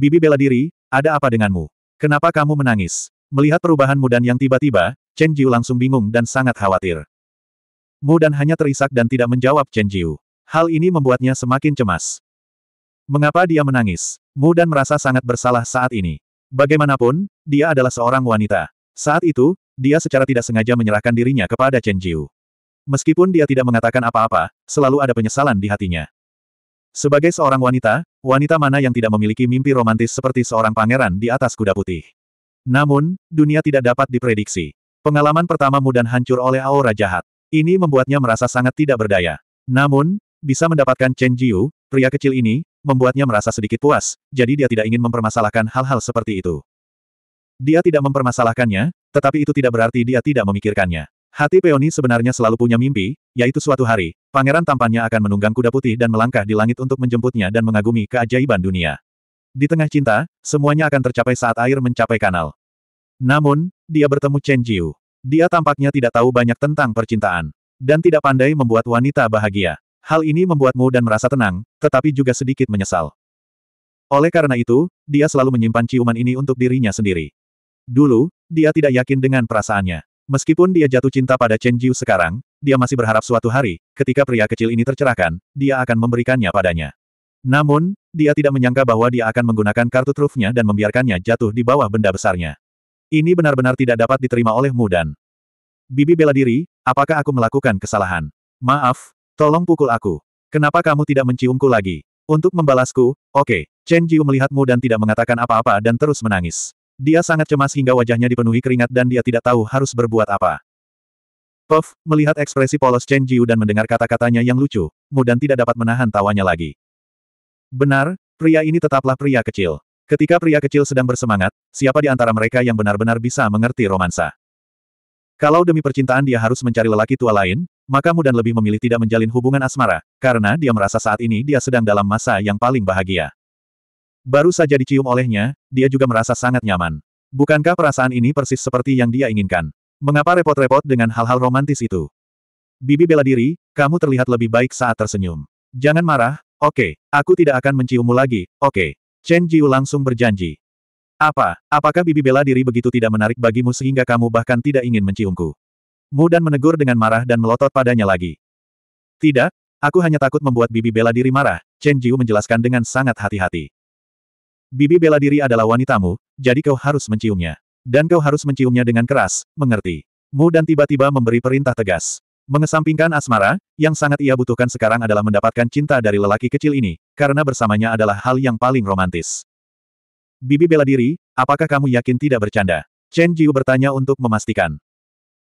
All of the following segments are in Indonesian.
Bibi bela diri, ada apa denganmu? Kenapa kamu menangis? Melihat perubahanmu dan yang tiba-tiba, Chen Jiu langsung bingung dan sangat khawatir. Mu dan hanya terisak dan tidak menjawab Chen Jiu. Hal ini membuatnya semakin cemas. Mengapa dia menangis? Mu dan merasa sangat bersalah saat ini. Bagaimanapun, dia adalah seorang wanita. Saat itu, dia secara tidak sengaja menyerahkan dirinya kepada Chen Jiu. Meskipun dia tidak mengatakan apa-apa, selalu ada penyesalan di hatinya. Sebagai seorang wanita, wanita mana yang tidak memiliki mimpi romantis seperti seorang pangeran di atas kuda putih? Namun, dunia tidak dapat diprediksi. Pengalaman pertamamu dan hancur oleh aura jahat. Ini membuatnya merasa sangat tidak berdaya. Namun, bisa mendapatkan Chen Jiu, pria kecil ini, membuatnya merasa sedikit puas, jadi dia tidak ingin mempermasalahkan hal-hal seperti itu. Dia tidak mempermasalahkannya, tetapi itu tidak berarti dia tidak memikirkannya. Hati Peoni sebenarnya selalu punya mimpi, yaitu suatu hari, pangeran tampannya akan menunggang kuda putih dan melangkah di langit untuk menjemputnya dan mengagumi keajaiban dunia. Di tengah cinta, semuanya akan tercapai saat air mencapai kanal. Namun, dia bertemu Chen Jiu. Dia tampaknya tidak tahu banyak tentang percintaan. Dan tidak pandai membuat wanita bahagia. Hal ini membuatmu dan merasa tenang, tetapi juga sedikit menyesal. Oleh karena itu, dia selalu menyimpan ciuman ini untuk dirinya sendiri. Dulu, dia tidak yakin dengan perasaannya. Meskipun dia jatuh cinta pada Chen Jiu sekarang, dia masih berharap suatu hari, ketika pria kecil ini tercerahkan, dia akan memberikannya padanya. Namun, dia tidak menyangka bahwa dia akan menggunakan kartu trufnya dan membiarkannya jatuh di bawah benda besarnya. Ini benar-benar tidak dapat diterima olehmu dan... Bibi bela diri, apakah aku melakukan kesalahan? Maaf, tolong pukul aku. Kenapa kamu tidak menciumku lagi? Untuk membalasku, oke, okay, Chen Jiu melihatmu dan tidak mengatakan apa-apa dan terus menangis. Dia sangat cemas hingga wajahnya dipenuhi keringat dan dia tidak tahu harus berbuat apa. Puff, melihat ekspresi polos Chen Jiu dan mendengar kata-katanya yang lucu, Mudan tidak dapat menahan tawanya lagi. Benar, pria ini tetaplah pria kecil. Ketika pria kecil sedang bersemangat, siapa di antara mereka yang benar-benar bisa mengerti romansa? Kalau demi percintaan dia harus mencari lelaki tua lain, maka Mudan lebih memilih tidak menjalin hubungan asmara, karena dia merasa saat ini dia sedang dalam masa yang paling bahagia. Baru saja dicium olehnya, dia juga merasa sangat nyaman. Bukankah perasaan ini persis seperti yang dia inginkan? Mengapa repot-repot dengan hal-hal romantis itu? Bibi bela diri, kamu terlihat lebih baik saat tersenyum. Jangan marah, oke, okay, aku tidak akan menciummu lagi, oke. Okay. Chen Jiu langsung berjanji. Apa, apakah bibi bela diri begitu tidak menarik bagimu sehingga kamu bahkan tidak ingin menciumku? Mu dan menegur dengan marah dan melotot padanya lagi. Tidak, aku hanya takut membuat bibi bela diri marah, Chen Jiu menjelaskan dengan sangat hati-hati. Bibi bela diri adalah wanitamu, jadi kau harus menciumnya. Dan kau harus menciumnya dengan keras, mengerti. Mu dan tiba-tiba memberi perintah tegas. Mengesampingkan asmara, yang sangat ia butuhkan sekarang adalah mendapatkan cinta dari lelaki kecil ini, karena bersamanya adalah hal yang paling romantis. Bibi bela diri, apakah kamu yakin tidak bercanda? Chen Jiu bertanya untuk memastikan.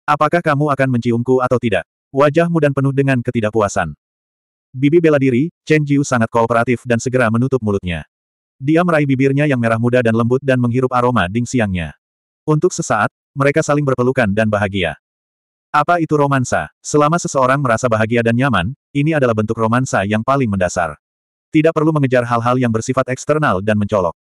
Apakah kamu akan menciumku atau tidak? Wajahmu dan penuh dengan ketidakpuasan. Bibi bela diri, Chen Jiu sangat kooperatif dan segera menutup mulutnya. Dia meraih bibirnya yang merah muda dan lembut dan menghirup aroma ding siangnya. Untuk sesaat, mereka saling berpelukan dan bahagia. Apa itu romansa? Selama seseorang merasa bahagia dan nyaman, ini adalah bentuk romansa yang paling mendasar. Tidak perlu mengejar hal-hal yang bersifat eksternal dan mencolok.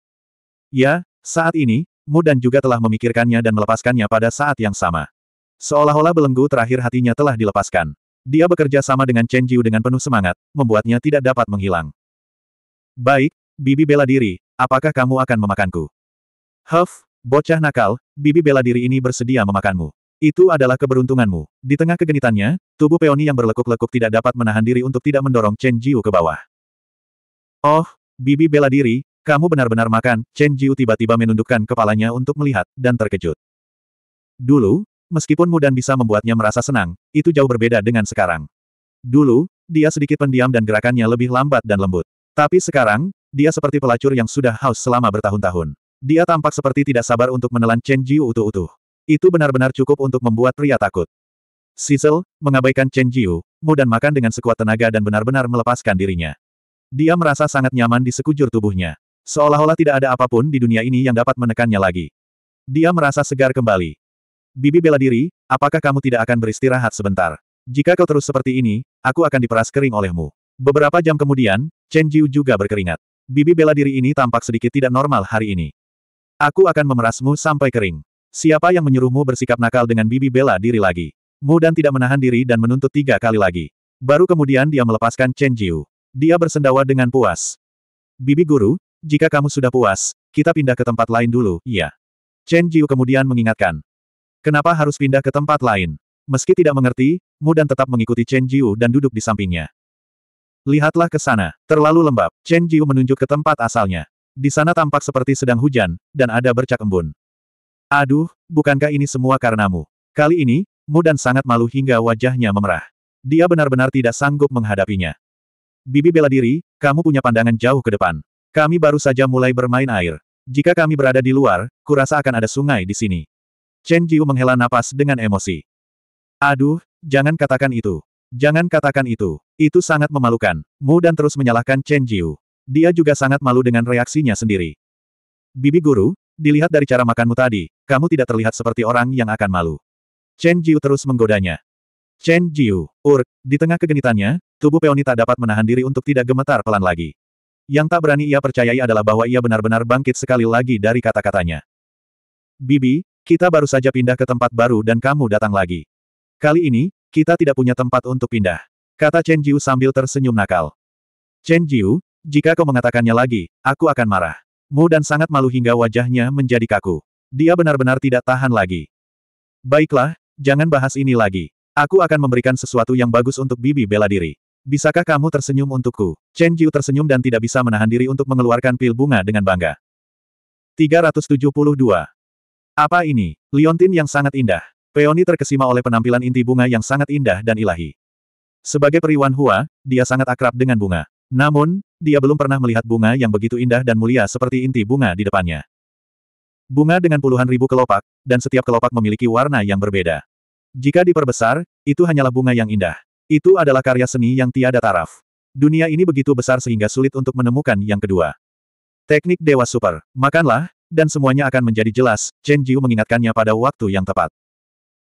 Ya, saat ini, Mu dan juga telah memikirkannya dan melepaskannya pada saat yang sama. Seolah-olah belenggu terakhir hatinya telah dilepaskan. Dia bekerja sama dengan Chen Jiu dengan penuh semangat, membuatnya tidak dapat menghilang. Baik, bibi bela diri, apakah kamu akan memakanku? Huff, bocah nakal, bibi bela diri ini bersedia memakanmu. Itu adalah keberuntunganmu. Di tengah kegenitannya, tubuh peoni yang berlekuk-lekuk tidak dapat menahan diri untuk tidak mendorong Chen Jiu ke bawah. Oh, bibi bela diri, kamu benar-benar makan, Chen Jiu tiba-tiba menundukkan kepalanya untuk melihat, dan terkejut. Dulu, meskipun Mudan bisa membuatnya merasa senang, itu jauh berbeda dengan sekarang. Dulu, dia sedikit pendiam dan gerakannya lebih lambat dan lembut. Tapi sekarang, dia seperti pelacur yang sudah haus selama bertahun-tahun. Dia tampak seperti tidak sabar untuk menelan Chen Jiu utuh-utuh. Itu benar-benar cukup untuk membuat pria takut. Sisel, mengabaikan Chen Jiu, Mu dan makan dengan sekuat tenaga dan benar-benar melepaskan dirinya. Dia merasa sangat nyaman di sekujur tubuhnya. Seolah-olah tidak ada apapun di dunia ini yang dapat menekannya lagi. Dia merasa segar kembali. Bibi bela diri, apakah kamu tidak akan beristirahat sebentar? Jika kau terus seperti ini, aku akan diperas kering olehmu. Beberapa jam kemudian, Chen Jiu juga berkeringat. Bibi bela diri ini tampak sedikit tidak normal hari ini. Aku akan memerasmu sampai kering. Siapa yang menyuruhmu bersikap nakal dengan bibi bela diri lagi? Mu dan tidak menahan diri dan menuntut tiga kali lagi. Baru kemudian dia melepaskan Chen Jiu. Dia bersendawa dengan puas. Bibi guru, jika kamu sudah puas, kita pindah ke tempat lain dulu, iya. Chen Jiu kemudian mengingatkan. Kenapa harus pindah ke tempat lain? Meski tidak mengerti, Mu dan tetap mengikuti Chen Jiu dan duduk di sampingnya. Lihatlah ke sana, terlalu lembab. Chen Jiu menunjuk ke tempat asalnya. Di sana tampak seperti sedang hujan, dan ada bercak embun. Aduh, bukankah ini semua karenamu? Kali ini, dan sangat malu hingga wajahnya memerah. Dia benar-benar tidak sanggup menghadapinya. Bibi bela diri, kamu punya pandangan jauh ke depan. Kami baru saja mulai bermain air. Jika kami berada di luar, kurasa akan ada sungai di sini. Chen Jiu menghela napas dengan emosi. Aduh, jangan katakan itu. Jangan katakan itu. Itu sangat memalukan. Mu dan terus menyalahkan Chen Jiu. Dia juga sangat malu dengan reaksinya sendiri. Bibi guru, dilihat dari cara makanmu tadi, kamu tidak terlihat seperti orang yang akan malu. Chen Jiu terus menggodanya. Chen Jiu, urk, di tengah kegenitannya, tubuh Peoni tak dapat menahan diri untuk tidak gemetar pelan lagi. Yang tak berani ia percayai adalah bahwa ia benar-benar bangkit sekali lagi dari kata-katanya. Bibi, kita baru saja pindah ke tempat baru dan kamu datang lagi. Kali ini, kita tidak punya tempat untuk pindah. Kata Chen Jiu sambil tersenyum nakal. Chen Jiu, jika kau mengatakannya lagi, aku akan marah. Mu dan sangat malu hingga wajahnya menjadi kaku. Dia benar-benar tidak tahan lagi. Baiklah, jangan bahas ini lagi. Aku akan memberikan sesuatu yang bagus untuk bibi bela diri. Bisakah kamu tersenyum untukku? Chen Jiu tersenyum dan tidak bisa menahan diri untuk mengeluarkan pil bunga dengan bangga. 372. Apa ini? Liontin yang sangat indah. Peony terkesima oleh penampilan inti bunga yang sangat indah dan ilahi. Sebagai periwan Hua, dia sangat akrab dengan bunga. Namun, dia belum pernah melihat bunga yang begitu indah dan mulia seperti inti bunga di depannya. Bunga dengan puluhan ribu kelopak, dan setiap kelopak memiliki warna yang berbeda. Jika diperbesar, itu hanyalah bunga yang indah. Itu adalah karya seni yang tiada taraf. Dunia ini begitu besar sehingga sulit untuk menemukan yang kedua. Teknik Dewa Super, makanlah, dan semuanya akan menjadi jelas, Chen Jiu mengingatkannya pada waktu yang tepat.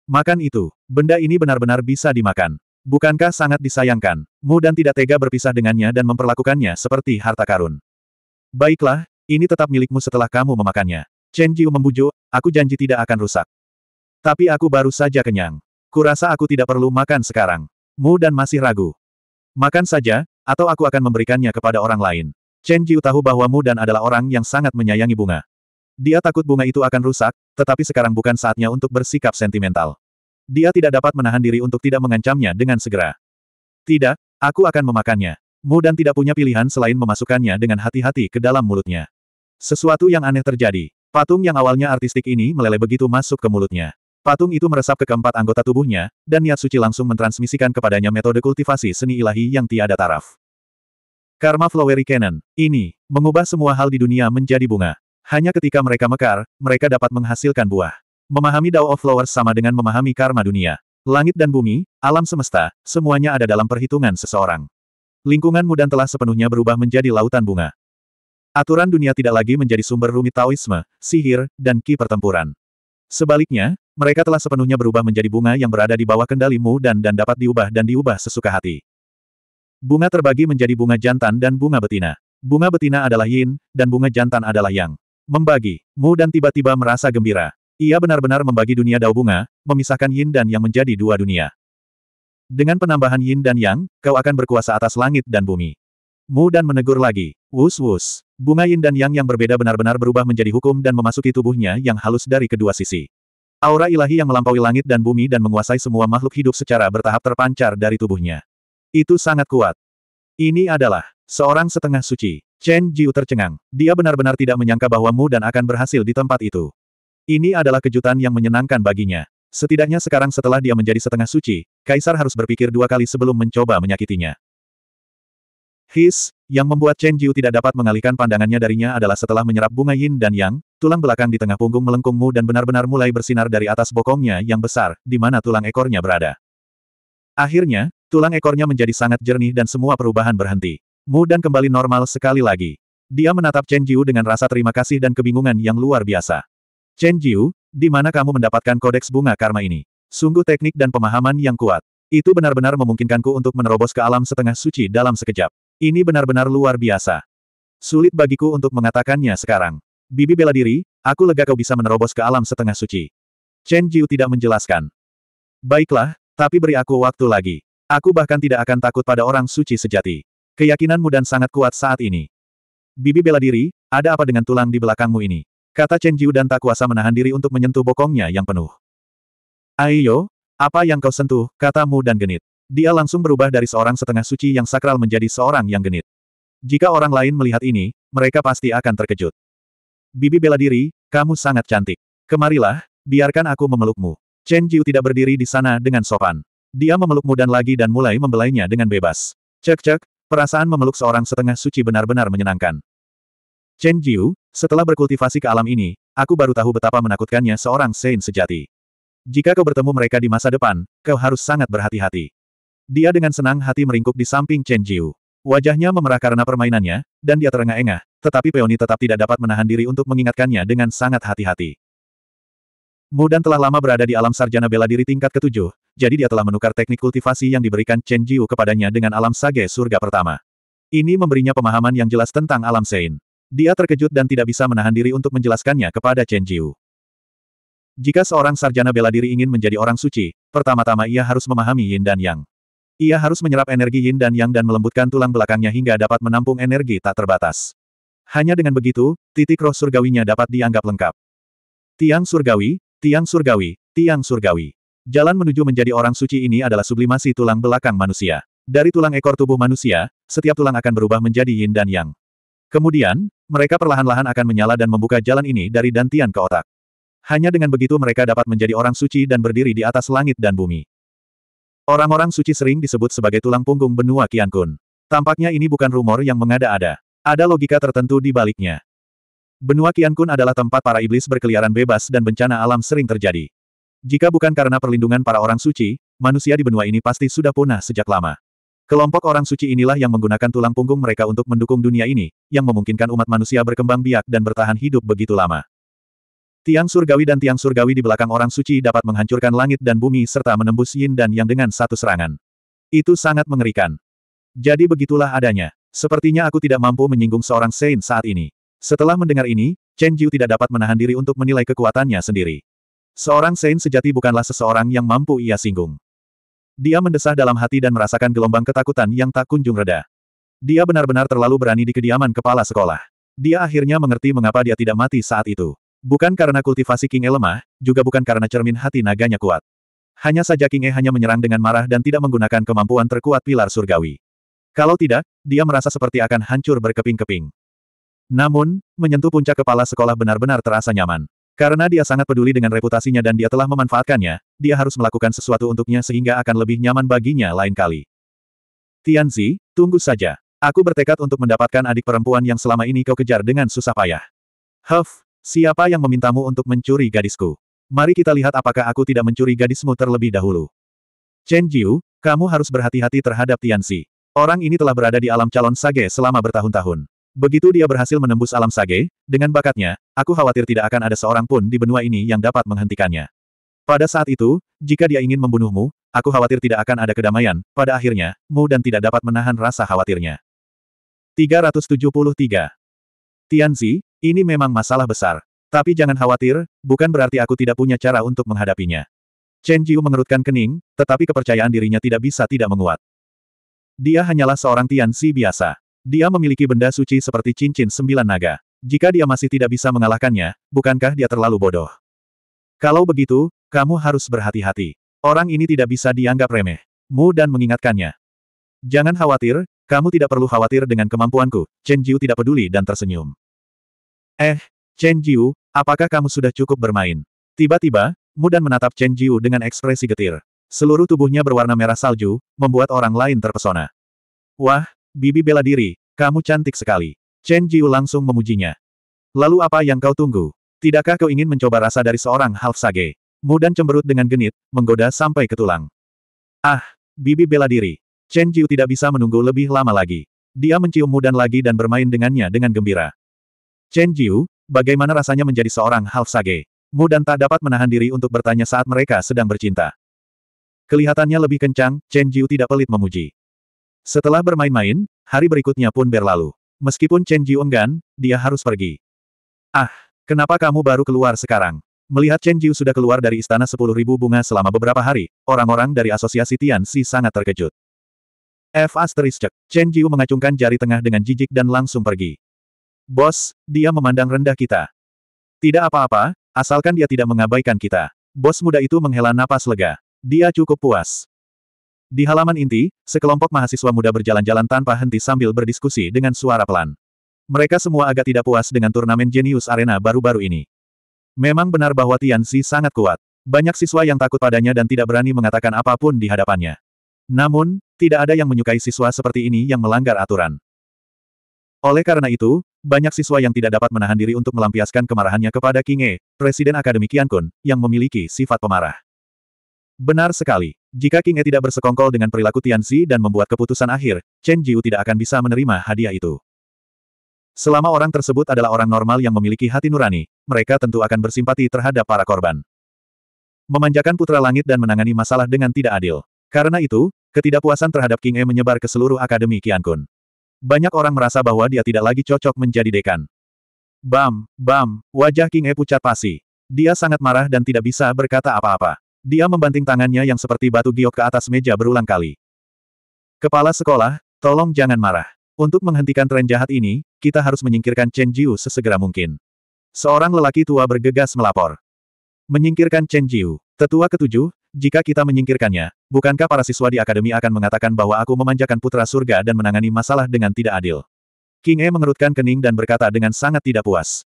Makan itu, benda ini benar-benar bisa dimakan. Bukankah sangat disayangkan, Mu dan tidak tega berpisah dengannya dan memperlakukannya seperti harta karun. Baiklah, ini tetap milikmu setelah kamu memakannya. Chen Jiu membujuk, aku janji tidak akan rusak. Tapi aku baru saja kenyang. Kurasa aku tidak perlu makan sekarang. Mu dan masih ragu. Makan saja, atau aku akan memberikannya kepada orang lain. Chen Jiu tahu bahwa Mu dan adalah orang yang sangat menyayangi bunga. Dia takut bunga itu akan rusak, tetapi sekarang bukan saatnya untuk bersikap sentimental. Dia tidak dapat menahan diri untuk tidak mengancamnya dengan segera. Tidak, aku akan memakannya. Mu dan tidak punya pilihan selain memasukkannya dengan hati-hati ke dalam mulutnya. Sesuatu yang aneh terjadi. Patung yang awalnya artistik ini meleleh begitu masuk ke mulutnya. Patung itu meresap ke keempat anggota tubuhnya, dan niat suci langsung mentransmisikan kepadanya metode kultivasi seni ilahi yang tiada taraf. Karma Flowery Cannon. Ini, mengubah semua hal di dunia menjadi bunga. Hanya ketika mereka mekar, mereka dapat menghasilkan buah. Memahami Dao of Flowers sama dengan memahami karma dunia. Langit dan bumi, alam semesta, semuanya ada dalam perhitungan seseorang. Lingkunganmu dan telah sepenuhnya berubah menjadi lautan bunga. Aturan dunia tidak lagi menjadi sumber rumit Taoisme, sihir, dan ki pertempuran. Sebaliknya, mereka telah sepenuhnya berubah menjadi bunga yang berada di bawah kendalimu dan dan dapat diubah dan diubah sesuka hati. Bunga terbagi menjadi bunga jantan dan bunga betina. Bunga betina adalah yin, dan bunga jantan adalah yang. Membagi, Mu dan tiba-tiba merasa gembira. Ia benar-benar membagi dunia dao bunga, memisahkan yin dan yang menjadi dua dunia. Dengan penambahan yin dan yang, kau akan berkuasa atas langit dan bumi. Mu dan menegur lagi, wus wus. Bunga yin dan yang yang berbeda benar-benar berubah menjadi hukum dan memasuki tubuhnya yang halus dari kedua sisi. Aura ilahi yang melampaui langit dan bumi dan menguasai semua makhluk hidup secara bertahap terpancar dari tubuhnya. Itu sangat kuat. Ini adalah seorang setengah suci. Chen Jiu tercengang. Dia benar-benar tidak menyangka bahwa Mu dan akan berhasil di tempat itu. Ini adalah kejutan yang menyenangkan baginya. Setidaknya sekarang setelah dia menjadi setengah suci, Kaisar harus berpikir dua kali sebelum mencoba menyakitinya. His, yang membuat Chen Jiu tidak dapat mengalihkan pandangannya darinya adalah setelah menyerap bunga yin dan yang, tulang belakang di tengah punggung melengkung Mu dan benar-benar mulai bersinar dari atas bokongnya yang besar, di mana tulang ekornya berada. Akhirnya, tulang ekornya menjadi sangat jernih dan semua perubahan berhenti. Mu dan kembali normal sekali lagi. Dia menatap Chen Jiu dengan rasa terima kasih dan kebingungan yang luar biasa. Chen Jiu, di mana kamu mendapatkan kodeks bunga karma ini? Sungguh teknik dan pemahaman yang kuat. Itu benar-benar memungkinkanku untuk menerobos ke alam setengah suci dalam sekejap. Ini benar-benar luar biasa. Sulit bagiku untuk mengatakannya sekarang. Bibi bela diri, aku lega kau bisa menerobos ke alam setengah suci. Chen Jiu tidak menjelaskan. Baiklah, tapi beri aku waktu lagi. Aku bahkan tidak akan takut pada orang suci sejati. Keyakinanmu dan sangat kuat saat ini. Bibi bela diri, ada apa dengan tulang di belakangmu ini? Kata Chen Jiu dan tak kuasa menahan diri untuk menyentuh bokongnya yang penuh. Ayo, apa yang kau sentuh, katamu dan genit. Dia langsung berubah dari seorang setengah suci yang sakral menjadi seorang yang genit. Jika orang lain melihat ini, mereka pasti akan terkejut. Bibi bela diri, kamu sangat cantik. Kemarilah, biarkan aku memelukmu. Chen Jiu tidak berdiri di sana dengan sopan. Dia memelukmu dan lagi dan mulai membelainya dengan bebas. Cek-cek, Perasaan memeluk seorang setengah suci benar-benar menyenangkan. Chen Jiu, setelah berkultivasi ke alam ini, aku baru tahu betapa menakutkannya seorang Saint sejati. Jika kau bertemu mereka di masa depan, kau harus sangat berhati-hati. Dia dengan senang hati meringkuk di samping Chen Jiu. Wajahnya memerah karena permainannya, dan dia terengah-engah, tetapi Peony tetap tidak dapat menahan diri untuk mengingatkannya dengan sangat hati-hati. Mu telah lama berada di alam sarjana bela diri tingkat ketujuh, jadi dia telah menukar teknik kultivasi yang diberikan Chen Jiu kepadanya dengan alam sage surga pertama. Ini memberinya pemahaman yang jelas tentang alam Sein. Dia terkejut dan tidak bisa menahan diri untuk menjelaskannya kepada Chen Jiu. Jika seorang sarjana bela diri ingin menjadi orang suci, pertama-tama ia harus memahami yin dan yang. Ia harus menyerap energi yin dan yang dan melembutkan tulang belakangnya hingga dapat menampung energi tak terbatas. Hanya dengan begitu, titik roh surgawinya dapat dianggap lengkap. Tiang surgawi, tiang surgawi, tiang surgawi. Jalan menuju menjadi orang suci ini adalah sublimasi tulang belakang manusia. Dari tulang ekor tubuh manusia, setiap tulang akan berubah menjadi yin dan yang. Kemudian, mereka perlahan-lahan akan menyala dan membuka jalan ini dari dantian ke otak. Hanya dengan begitu mereka dapat menjadi orang suci dan berdiri di atas langit dan bumi. Orang-orang suci sering disebut sebagai tulang punggung benua Kian Kun. Tampaknya ini bukan rumor yang mengada-ada. Ada logika tertentu di baliknya. Benua Kian Kun adalah tempat para iblis berkeliaran bebas dan bencana alam sering terjadi. Jika bukan karena perlindungan para orang suci, manusia di benua ini pasti sudah punah sejak lama. Kelompok orang suci inilah yang menggunakan tulang punggung mereka untuk mendukung dunia ini, yang memungkinkan umat manusia berkembang biak dan bertahan hidup begitu lama. Tiang surgawi dan tiang surgawi di belakang orang suci dapat menghancurkan langit dan bumi serta menembus yin dan yang dengan satu serangan. Itu sangat mengerikan. Jadi begitulah adanya. Sepertinya aku tidak mampu menyinggung seorang Saint saat ini. Setelah mendengar ini, Chen Jiu tidak dapat menahan diri untuk menilai kekuatannya sendiri. Seorang Saint sejati bukanlah seseorang yang mampu ia singgung. Dia mendesah dalam hati dan merasakan gelombang ketakutan yang tak kunjung reda. Dia benar-benar terlalu berani di kediaman kepala sekolah. Dia akhirnya mengerti mengapa dia tidak mati saat itu. Bukan karena kultivasi King E lemah, juga bukan karena cermin hati naganya kuat. Hanya saja King E hanya menyerang dengan marah dan tidak menggunakan kemampuan terkuat pilar surgawi. Kalau tidak, dia merasa seperti akan hancur berkeping-keping. Namun, menyentuh puncak kepala sekolah benar-benar terasa nyaman. Karena dia sangat peduli dengan reputasinya dan dia telah memanfaatkannya, dia harus melakukan sesuatu untuknya sehingga akan lebih nyaman baginya lain kali. Tianzi, tunggu saja. Aku bertekad untuk mendapatkan adik perempuan yang selama ini kau kejar dengan susah payah. Huff, siapa yang memintamu untuk mencuri gadisku? Mari kita lihat apakah aku tidak mencuri gadismu terlebih dahulu. Chen Jiu, kamu harus berhati-hati terhadap Tianzi. Orang ini telah berada di alam calon sage selama bertahun-tahun. Begitu dia berhasil menembus alam sage, dengan bakatnya, aku khawatir tidak akan ada seorang pun di benua ini yang dapat menghentikannya. Pada saat itu, jika dia ingin membunuhmu, aku khawatir tidak akan ada kedamaian, pada akhirnya, Mu dan tidak dapat menahan rasa khawatirnya. 373. Tianzi, ini memang masalah besar. Tapi jangan khawatir, bukan berarti aku tidak punya cara untuk menghadapinya. Chen Jiu mengerutkan kening, tetapi kepercayaan dirinya tidak bisa tidak menguat. Dia hanyalah seorang Tianzi biasa. Dia memiliki benda suci seperti cincin sembilan naga. Jika dia masih tidak bisa mengalahkannya, bukankah dia terlalu bodoh? Kalau begitu, kamu harus berhati-hati. Orang ini tidak bisa dianggap remeh. Mu dan mengingatkannya. Jangan khawatir, kamu tidak perlu khawatir dengan kemampuanku. Chen Jiu tidak peduli dan tersenyum. Eh, Chen Jiu, apakah kamu sudah cukup bermain? Tiba-tiba, Mu dan menatap Chen Jiu dengan ekspresi getir. Seluruh tubuhnya berwarna merah salju, membuat orang lain terpesona. Wah, Bibi bela diri, kamu cantik sekali. Chen Jiu langsung memujinya. Lalu apa yang kau tunggu? Tidakkah kau ingin mencoba rasa dari seorang half sage? Mudan cemberut dengan genit, menggoda sampai ke tulang. Ah, Bibi bela diri. Chen Jiu tidak bisa menunggu lebih lama lagi. Dia mencium Mudan lagi dan bermain dengannya dengan gembira. Chen Jiu, bagaimana rasanya menjadi seorang half sage? Mudan tak dapat menahan diri untuk bertanya saat mereka sedang bercinta. Kelihatannya lebih kencang, Chen Jiu tidak pelit memuji. Setelah bermain-main, hari berikutnya pun berlalu. Meskipun Chen Jiu enggan, dia harus pergi. Ah, kenapa kamu baru keluar sekarang? Melihat Chen Jiu sudah keluar dari istana sepuluh ribu bunga selama beberapa hari, orang-orang dari asosiasi Tian Si sangat terkejut. F asterisk. Chen Jiu mengacungkan jari tengah dengan jijik dan langsung pergi. Bos, dia memandang rendah kita. Tidak apa-apa, asalkan dia tidak mengabaikan kita. Bos muda itu menghela napas lega. Dia cukup puas. Di halaman inti, sekelompok mahasiswa muda berjalan-jalan tanpa henti sambil berdiskusi dengan suara pelan. Mereka semua agak tidak puas dengan turnamen Genius Arena baru-baru ini. Memang benar bahwa Tian Tianzi sangat kuat. Banyak siswa yang takut padanya dan tidak berani mengatakan apapun di hadapannya. Namun, tidak ada yang menyukai siswa seperti ini yang melanggar aturan. Oleh karena itu, banyak siswa yang tidak dapat menahan diri untuk melampiaskan kemarahannya kepada King E, Presiden Akademi Kun, yang memiliki sifat pemarah. Benar sekali. Jika King E tidak bersekongkol dengan perilaku Tian Tianzi dan membuat keputusan akhir, Chen Jiu tidak akan bisa menerima hadiah itu. Selama orang tersebut adalah orang normal yang memiliki hati nurani, mereka tentu akan bersimpati terhadap para korban. Memanjakan putra langit dan menangani masalah dengan tidak adil. Karena itu, ketidakpuasan terhadap King E menyebar ke seluruh Akademi Kun. Banyak orang merasa bahwa dia tidak lagi cocok menjadi dekan. Bam, bam, wajah King E pucat pasi. Dia sangat marah dan tidak bisa berkata apa-apa. Dia membanting tangannya yang seperti batu giok ke atas meja berulang kali. Kepala sekolah, tolong jangan marah. Untuk menghentikan tren jahat ini, kita harus menyingkirkan Chen Jiu sesegera mungkin. Seorang lelaki tua bergegas melapor. Menyingkirkan Chen Jiu. Tetua ketujuh, jika kita menyingkirkannya, bukankah para siswa di akademi akan mengatakan bahwa aku memanjakan putra surga dan menangani masalah dengan tidak adil? King E mengerutkan kening dan berkata dengan sangat tidak puas.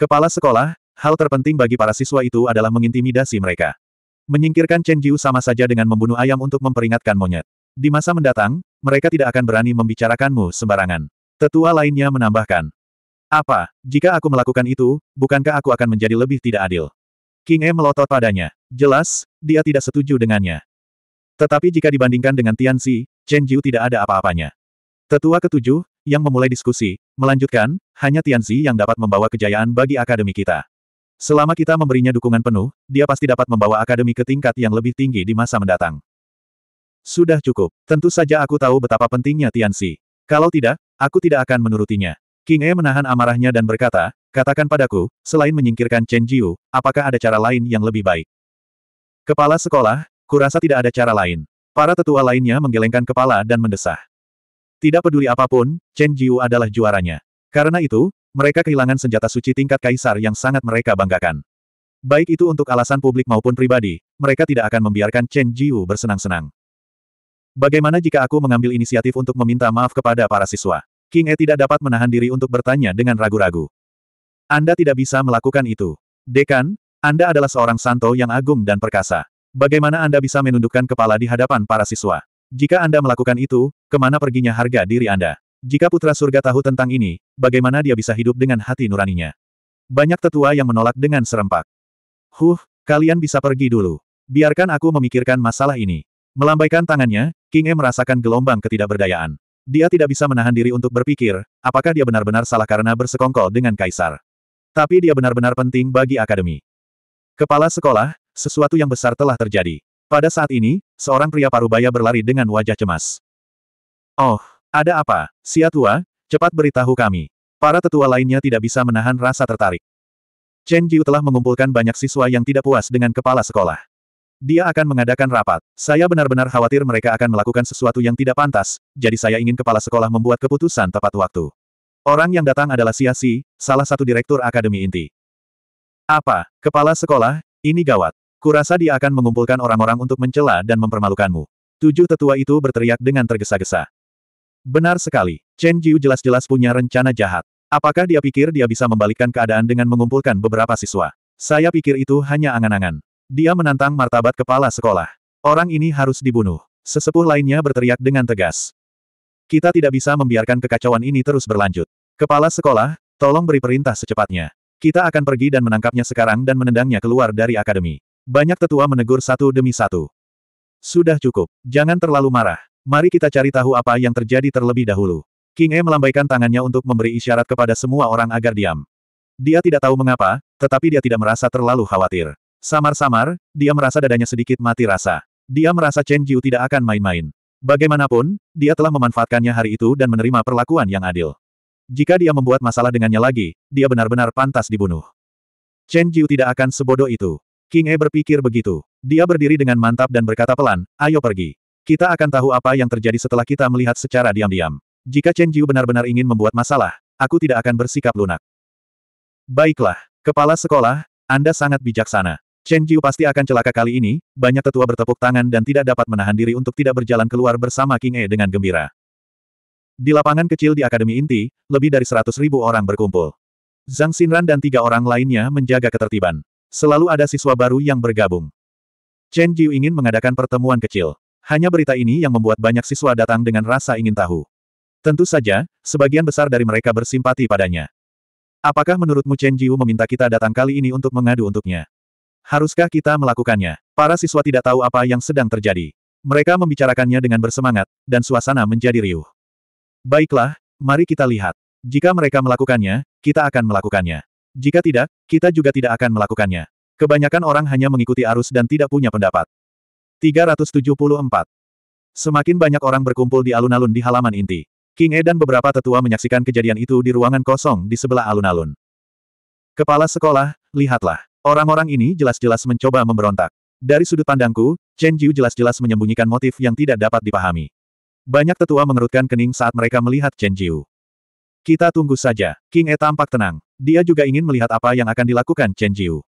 Kepala sekolah, hal terpenting bagi para siswa itu adalah mengintimidasi mereka. Menyingkirkan Chen Jiu sama saja dengan membunuh ayam untuk memperingatkan monyet. Di masa mendatang, mereka tidak akan berani membicarakanmu sembarangan. Tetua lainnya menambahkan. Apa, jika aku melakukan itu, bukankah aku akan menjadi lebih tidak adil? King E melotot padanya. Jelas, dia tidak setuju dengannya. Tetapi jika dibandingkan dengan Tian Xi, Chen Jiu tidak ada apa-apanya. Tetua ketujuh, yang memulai diskusi, melanjutkan, hanya Tian Xi yang dapat membawa kejayaan bagi akademi kita. Selama kita memberinya dukungan penuh, dia pasti dapat membawa akademi ke tingkat yang lebih tinggi di masa mendatang. Sudah cukup. Tentu saja aku tahu betapa pentingnya Tianxi. Kalau tidak, aku tidak akan menurutinya. King E menahan amarahnya dan berkata, katakan padaku, selain menyingkirkan Chen Jiu, apakah ada cara lain yang lebih baik? Kepala sekolah, kurasa tidak ada cara lain. Para tetua lainnya menggelengkan kepala dan mendesah. Tidak peduli apapun, Chen Jiu adalah juaranya. Karena itu, mereka kehilangan senjata suci tingkat kaisar yang sangat mereka banggakan. Baik itu untuk alasan publik maupun pribadi, mereka tidak akan membiarkan Chen Jiu bersenang-senang. Bagaimana jika aku mengambil inisiatif untuk meminta maaf kepada para siswa? King E tidak dapat menahan diri untuk bertanya dengan ragu-ragu. Anda tidak bisa melakukan itu. Dekan, Anda adalah seorang santo yang agung dan perkasa. Bagaimana Anda bisa menundukkan kepala di hadapan para siswa? Jika Anda melakukan itu, kemana perginya harga diri Anda? Jika putra surga tahu tentang ini, bagaimana dia bisa hidup dengan hati nuraninya? Banyak tetua yang menolak dengan serempak. Huh, kalian bisa pergi dulu. Biarkan aku memikirkan masalah ini. Melambaikan tangannya, King E merasakan gelombang ketidakberdayaan. Dia tidak bisa menahan diri untuk berpikir, apakah dia benar-benar salah karena bersekongkol dengan Kaisar. Tapi dia benar-benar penting bagi akademi. Kepala sekolah, sesuatu yang besar telah terjadi. Pada saat ini, seorang pria parubaya berlari dengan wajah cemas. Oh, ada apa, siatua? Cepat beritahu kami. Para tetua lainnya tidak bisa menahan rasa tertarik. Chen Jiu telah mengumpulkan banyak siswa yang tidak puas dengan kepala sekolah. Dia akan mengadakan rapat. Saya benar-benar khawatir mereka akan melakukan sesuatu yang tidak pantas, jadi saya ingin kepala sekolah membuat keputusan tepat waktu. Orang yang datang adalah Xia Si, salah satu direktur akademi inti. Apa, kepala sekolah, ini gawat. Kurasa dia akan mengumpulkan orang-orang untuk mencela dan mempermalukanmu. Tujuh tetua itu berteriak dengan tergesa-gesa. Benar sekali. Chen Jiu jelas-jelas punya rencana jahat. Apakah dia pikir dia bisa membalikkan keadaan dengan mengumpulkan beberapa siswa? Saya pikir itu hanya angan-angan. Dia menantang martabat kepala sekolah. Orang ini harus dibunuh. Sesepuh lainnya berteriak dengan tegas. Kita tidak bisa membiarkan kekacauan ini terus berlanjut. Kepala sekolah, tolong beri perintah secepatnya. Kita akan pergi dan menangkapnya sekarang dan menendangnya keluar dari akademi. Banyak tetua menegur satu demi satu. Sudah cukup, jangan terlalu marah. Mari kita cari tahu apa yang terjadi terlebih dahulu. King E melambaikan tangannya untuk memberi isyarat kepada semua orang agar diam. Dia tidak tahu mengapa, tetapi dia tidak merasa terlalu khawatir. Samar-samar, dia merasa dadanya sedikit mati rasa. Dia merasa Chen Jiu tidak akan main-main. Bagaimanapun, dia telah memanfaatkannya hari itu dan menerima perlakuan yang adil. Jika dia membuat masalah dengannya lagi, dia benar-benar pantas dibunuh. Chen Jiu tidak akan sebodoh itu. King E berpikir begitu. Dia berdiri dengan mantap dan berkata pelan, ayo pergi. Kita akan tahu apa yang terjadi setelah kita melihat secara diam-diam. Jika Chen Jiu benar-benar ingin membuat masalah, aku tidak akan bersikap lunak. Baiklah, kepala sekolah, Anda sangat bijaksana. Chen Jiu pasti akan celaka kali ini, banyak tetua bertepuk tangan dan tidak dapat menahan diri untuk tidak berjalan keluar bersama King E dengan gembira. Di lapangan kecil di Akademi Inti, lebih dari seratus ribu orang berkumpul. Zhang Xinran dan tiga orang lainnya menjaga ketertiban. Selalu ada siswa baru yang bergabung. Chen Jiu ingin mengadakan pertemuan kecil. Hanya berita ini yang membuat banyak siswa datang dengan rasa ingin tahu. Tentu saja, sebagian besar dari mereka bersimpati padanya. Apakah menurutmu Chen Jiu meminta kita datang kali ini untuk mengadu untuknya? Haruskah kita melakukannya? Para siswa tidak tahu apa yang sedang terjadi. Mereka membicarakannya dengan bersemangat, dan suasana menjadi riuh. Baiklah, mari kita lihat. Jika mereka melakukannya, kita akan melakukannya. Jika tidak, kita juga tidak akan melakukannya. Kebanyakan orang hanya mengikuti arus dan tidak punya pendapat. 374. Semakin banyak orang berkumpul di alun-alun di halaman inti. King E dan beberapa tetua menyaksikan kejadian itu di ruangan kosong di sebelah alun-alun. Kepala sekolah, lihatlah. Orang-orang ini jelas-jelas mencoba memberontak. Dari sudut pandangku, Chen Jiu jelas-jelas menyembunyikan motif yang tidak dapat dipahami. Banyak tetua mengerutkan kening saat mereka melihat Chen Jiu. Kita tunggu saja. King E tampak tenang. Dia juga ingin melihat apa yang akan dilakukan Chen Jiu.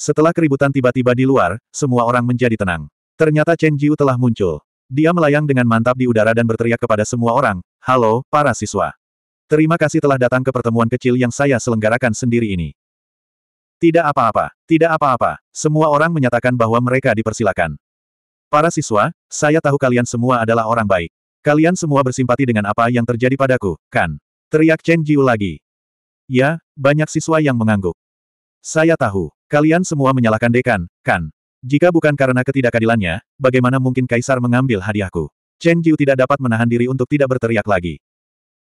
Setelah keributan tiba-tiba di luar, semua orang menjadi tenang. Ternyata Chen Jiu telah muncul. Dia melayang dengan mantap di udara dan berteriak kepada semua orang, Halo, para siswa. Terima kasih telah datang ke pertemuan kecil yang saya selenggarakan sendiri ini. Tidak apa-apa, tidak apa-apa, semua orang menyatakan bahwa mereka dipersilakan. Para siswa, saya tahu kalian semua adalah orang baik. Kalian semua bersimpati dengan apa yang terjadi padaku, kan? Teriak Chen Jiu lagi. Ya, banyak siswa yang mengangguk. Saya tahu, kalian semua menyalahkan dekan, kan? Jika bukan karena ketidakadilannya, bagaimana mungkin Kaisar mengambil hadiahku? Chen Jiu tidak dapat menahan diri untuk tidak berteriak lagi.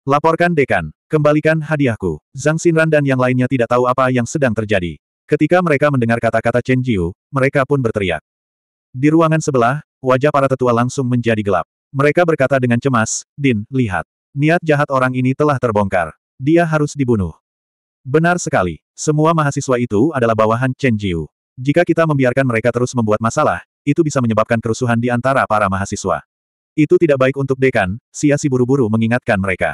Laporkan dekan, kembalikan hadiahku. Zhang Xinran dan yang lainnya tidak tahu apa yang sedang terjadi. Ketika mereka mendengar kata-kata Chen Jiu, mereka pun berteriak. Di ruangan sebelah, wajah para tetua langsung menjadi gelap. Mereka berkata dengan cemas, Din, lihat. Niat jahat orang ini telah terbongkar. Dia harus dibunuh. Benar sekali. Semua mahasiswa itu adalah bawahan Chen Jiu. Jika kita membiarkan mereka terus membuat masalah, itu bisa menyebabkan kerusuhan di antara para mahasiswa. Itu tidak baik untuk dekan, Siasi buru-buru mengingatkan mereka.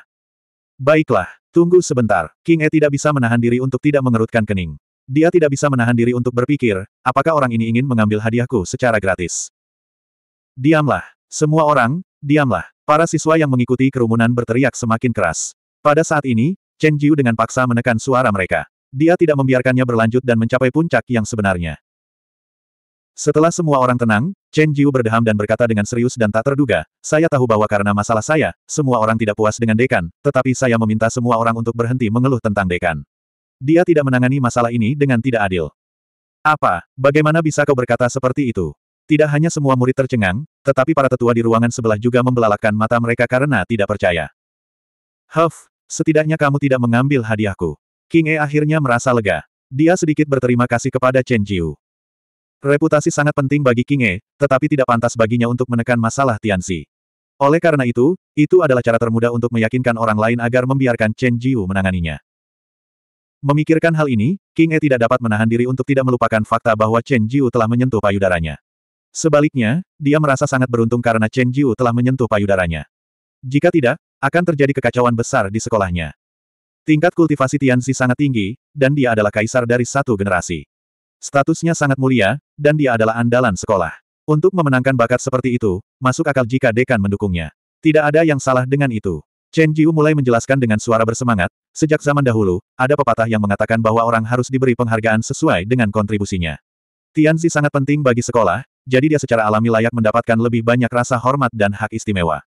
Baiklah, tunggu sebentar. King E tidak bisa menahan diri untuk tidak mengerutkan kening. Dia tidak bisa menahan diri untuk berpikir, apakah orang ini ingin mengambil hadiahku secara gratis. Diamlah. Semua orang, diamlah. Para siswa yang mengikuti kerumunan berteriak semakin keras. Pada saat ini, Chen Jiu dengan paksa menekan suara mereka. Dia tidak membiarkannya berlanjut dan mencapai puncak yang sebenarnya. Setelah semua orang tenang, Chen Jiu berdeham dan berkata dengan serius dan tak terduga, saya tahu bahwa karena masalah saya, semua orang tidak puas dengan dekan, tetapi saya meminta semua orang untuk berhenti mengeluh tentang dekan. Dia tidak menangani masalah ini dengan tidak adil. Apa, bagaimana bisa kau berkata seperti itu? Tidak hanya semua murid tercengang, tetapi para tetua di ruangan sebelah juga membelalakan mata mereka karena tidak percaya. Huff, setidaknya kamu tidak mengambil hadiahku. King E akhirnya merasa lega. Dia sedikit berterima kasih kepada Chen Jiu. Reputasi sangat penting bagi King E, tetapi tidak pantas baginya untuk menekan masalah Tianxi. Oleh karena itu, itu adalah cara termudah untuk meyakinkan orang lain agar membiarkan Chen Jiu menanganinya. Memikirkan hal ini, King E tidak dapat menahan diri untuk tidak melupakan fakta bahwa Chen Jiu telah menyentuh payudaranya. Sebaliknya, dia merasa sangat beruntung karena Chen Jiu telah menyentuh payudaranya. Jika tidak, akan terjadi kekacauan besar di sekolahnya. Tingkat kultivasi Tianzi sangat tinggi, dan dia adalah kaisar dari satu generasi. Statusnya sangat mulia, dan dia adalah andalan sekolah. Untuk memenangkan bakat seperti itu, masuk akal jika dekan mendukungnya. Tidak ada yang salah dengan itu. Chen Jiu mulai menjelaskan dengan suara bersemangat, sejak zaman dahulu, ada pepatah yang mengatakan bahwa orang harus diberi penghargaan sesuai dengan kontribusinya. Tianzi sangat penting bagi sekolah, jadi dia secara alami layak mendapatkan lebih banyak rasa hormat dan hak istimewa.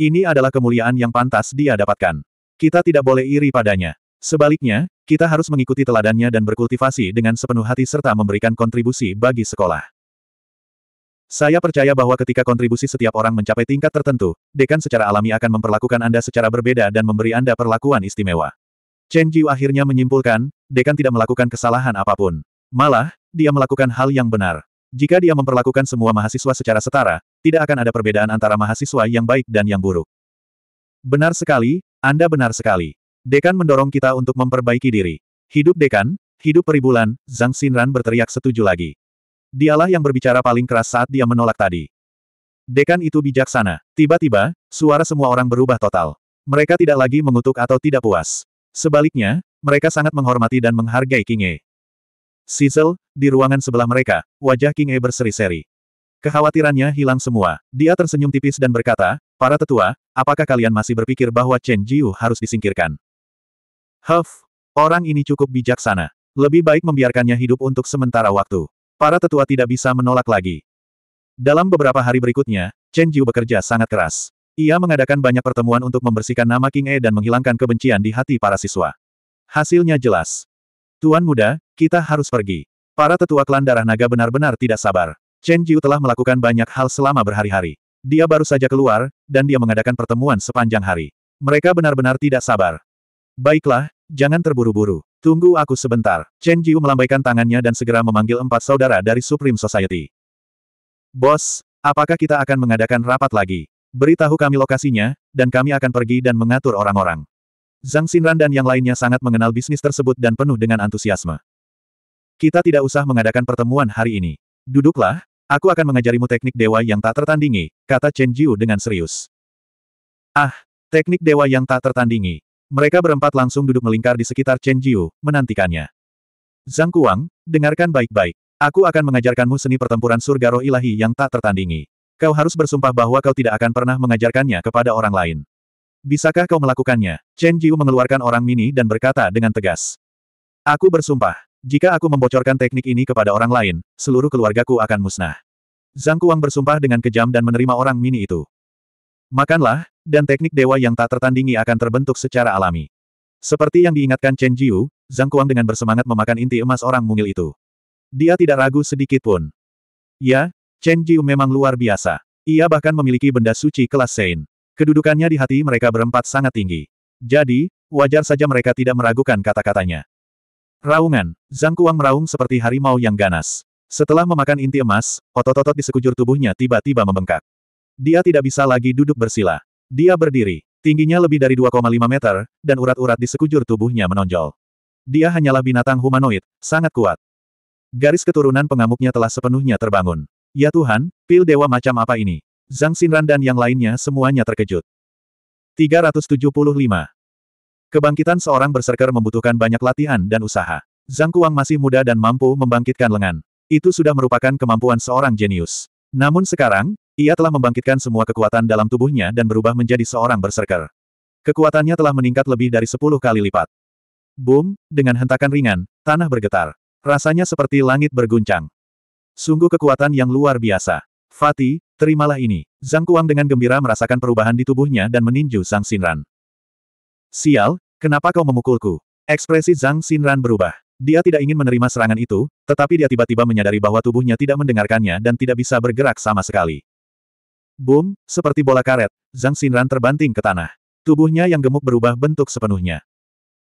Ini adalah kemuliaan yang pantas dia dapatkan. Kita tidak boleh iri padanya. Sebaliknya, kita harus mengikuti teladannya dan berkultivasi dengan sepenuh hati serta memberikan kontribusi bagi sekolah. Saya percaya bahwa ketika kontribusi setiap orang mencapai tingkat tertentu, dekan secara alami akan memperlakukan Anda secara berbeda dan memberi Anda perlakuan istimewa. Chen Jiu akhirnya menyimpulkan, dekan tidak melakukan kesalahan apapun. Malah, dia melakukan hal yang benar. Jika dia memperlakukan semua mahasiswa secara setara, tidak akan ada perbedaan antara mahasiswa yang baik dan yang buruk. Benar sekali, anda benar sekali. Dekan mendorong kita untuk memperbaiki diri. Hidup Dekan, hidup peribulan, Zhang Xinran berteriak setuju lagi. Dialah yang berbicara paling keras saat dia menolak tadi. Dekan itu bijaksana. Tiba-tiba, suara semua orang berubah total. Mereka tidak lagi mengutuk atau tidak puas. Sebaliknya, mereka sangat menghormati dan menghargai King E. Sizzle, di ruangan sebelah mereka, wajah King E berseri-seri. Kekhawatirannya hilang semua. Dia tersenyum tipis dan berkata, Para tetua, apakah kalian masih berpikir bahwa Chen Jiu harus disingkirkan? Huff, orang ini cukup bijaksana. Lebih baik membiarkannya hidup untuk sementara waktu. Para tetua tidak bisa menolak lagi. Dalam beberapa hari berikutnya, Chen Jiu bekerja sangat keras. Ia mengadakan banyak pertemuan untuk membersihkan nama King E dan menghilangkan kebencian di hati para siswa. Hasilnya jelas. Tuan muda, kita harus pergi. Para tetua klan darah naga benar-benar tidak sabar. Chen Jiu telah melakukan banyak hal selama berhari-hari. Dia baru saja keluar, dan dia mengadakan pertemuan sepanjang hari. Mereka benar-benar tidak sabar. Baiklah, jangan terburu-buru. Tunggu aku sebentar. Chen Jiu melambaikan tangannya dan segera memanggil empat saudara dari Supreme Society. Bos, apakah kita akan mengadakan rapat lagi? Beritahu kami lokasinya, dan kami akan pergi dan mengatur orang-orang. Zhang Xinran dan yang lainnya sangat mengenal bisnis tersebut dan penuh dengan antusiasme. Kita tidak usah mengadakan pertemuan hari ini. Duduklah, Aku akan mengajarimu teknik dewa yang tak tertandingi, kata Chen Jiu dengan serius. Ah, teknik dewa yang tak tertandingi. Mereka berempat langsung duduk melingkar di sekitar Chen Jiu, menantikannya. Zhang Kuang, dengarkan baik-baik. Aku akan mengajarkanmu seni pertempuran surga roh ilahi yang tak tertandingi. Kau harus bersumpah bahwa kau tidak akan pernah mengajarkannya kepada orang lain. Bisakah kau melakukannya? Chen Jiu mengeluarkan orang mini dan berkata dengan tegas. Aku bersumpah, jika aku membocorkan teknik ini kepada orang lain, seluruh keluargaku akan musnah. Zhang Kuang bersumpah dengan kejam dan menerima orang mini itu. Makanlah, dan teknik dewa yang tak tertandingi akan terbentuk secara alami. Seperti yang diingatkan Chen Jiu, Zhang Kuang dengan bersemangat memakan inti emas orang mungil itu. Dia tidak ragu sedikit pun. Ya, Chen Jiu memang luar biasa. Ia bahkan memiliki benda suci kelas Sein. Kedudukannya di hati mereka berempat sangat tinggi. Jadi, wajar saja mereka tidak meragukan kata-katanya. Raungan, Zhang Kuang meraung seperti harimau yang ganas. Setelah memakan inti emas, otot-otot di sekujur tubuhnya tiba-tiba membengkak. Dia tidak bisa lagi duduk bersila. Dia berdiri. Tingginya lebih dari 2,5 meter, dan urat-urat di sekujur tubuhnya menonjol. Dia hanyalah binatang humanoid, sangat kuat. Garis keturunan pengamuknya telah sepenuhnya terbangun. Ya Tuhan, pil dewa macam apa ini? Zhang Xinran dan yang lainnya semuanya terkejut. 375. Kebangkitan seorang berserker membutuhkan banyak latihan dan usaha. Zhang Kuang masih muda dan mampu membangkitkan lengan. Itu sudah merupakan kemampuan seorang jenius. Namun sekarang, ia telah membangkitkan semua kekuatan dalam tubuhnya dan berubah menjadi seorang berserker. Kekuatannya telah meningkat lebih dari sepuluh kali lipat. Boom, dengan hentakan ringan, tanah bergetar. Rasanya seperti langit berguncang. Sungguh kekuatan yang luar biasa. Fatih, terimalah ini. Zhang Kuang dengan gembira merasakan perubahan di tubuhnya dan meninju Zhang Xinran. Sial, kenapa kau memukulku? Ekspresi Zhang Xinran berubah. Dia tidak ingin menerima serangan itu, tetapi dia tiba-tiba menyadari bahwa tubuhnya tidak mendengarkannya dan tidak bisa bergerak sama sekali. Boom, seperti bola karet, Zhang Xinran terbanting ke tanah. Tubuhnya yang gemuk berubah bentuk sepenuhnya.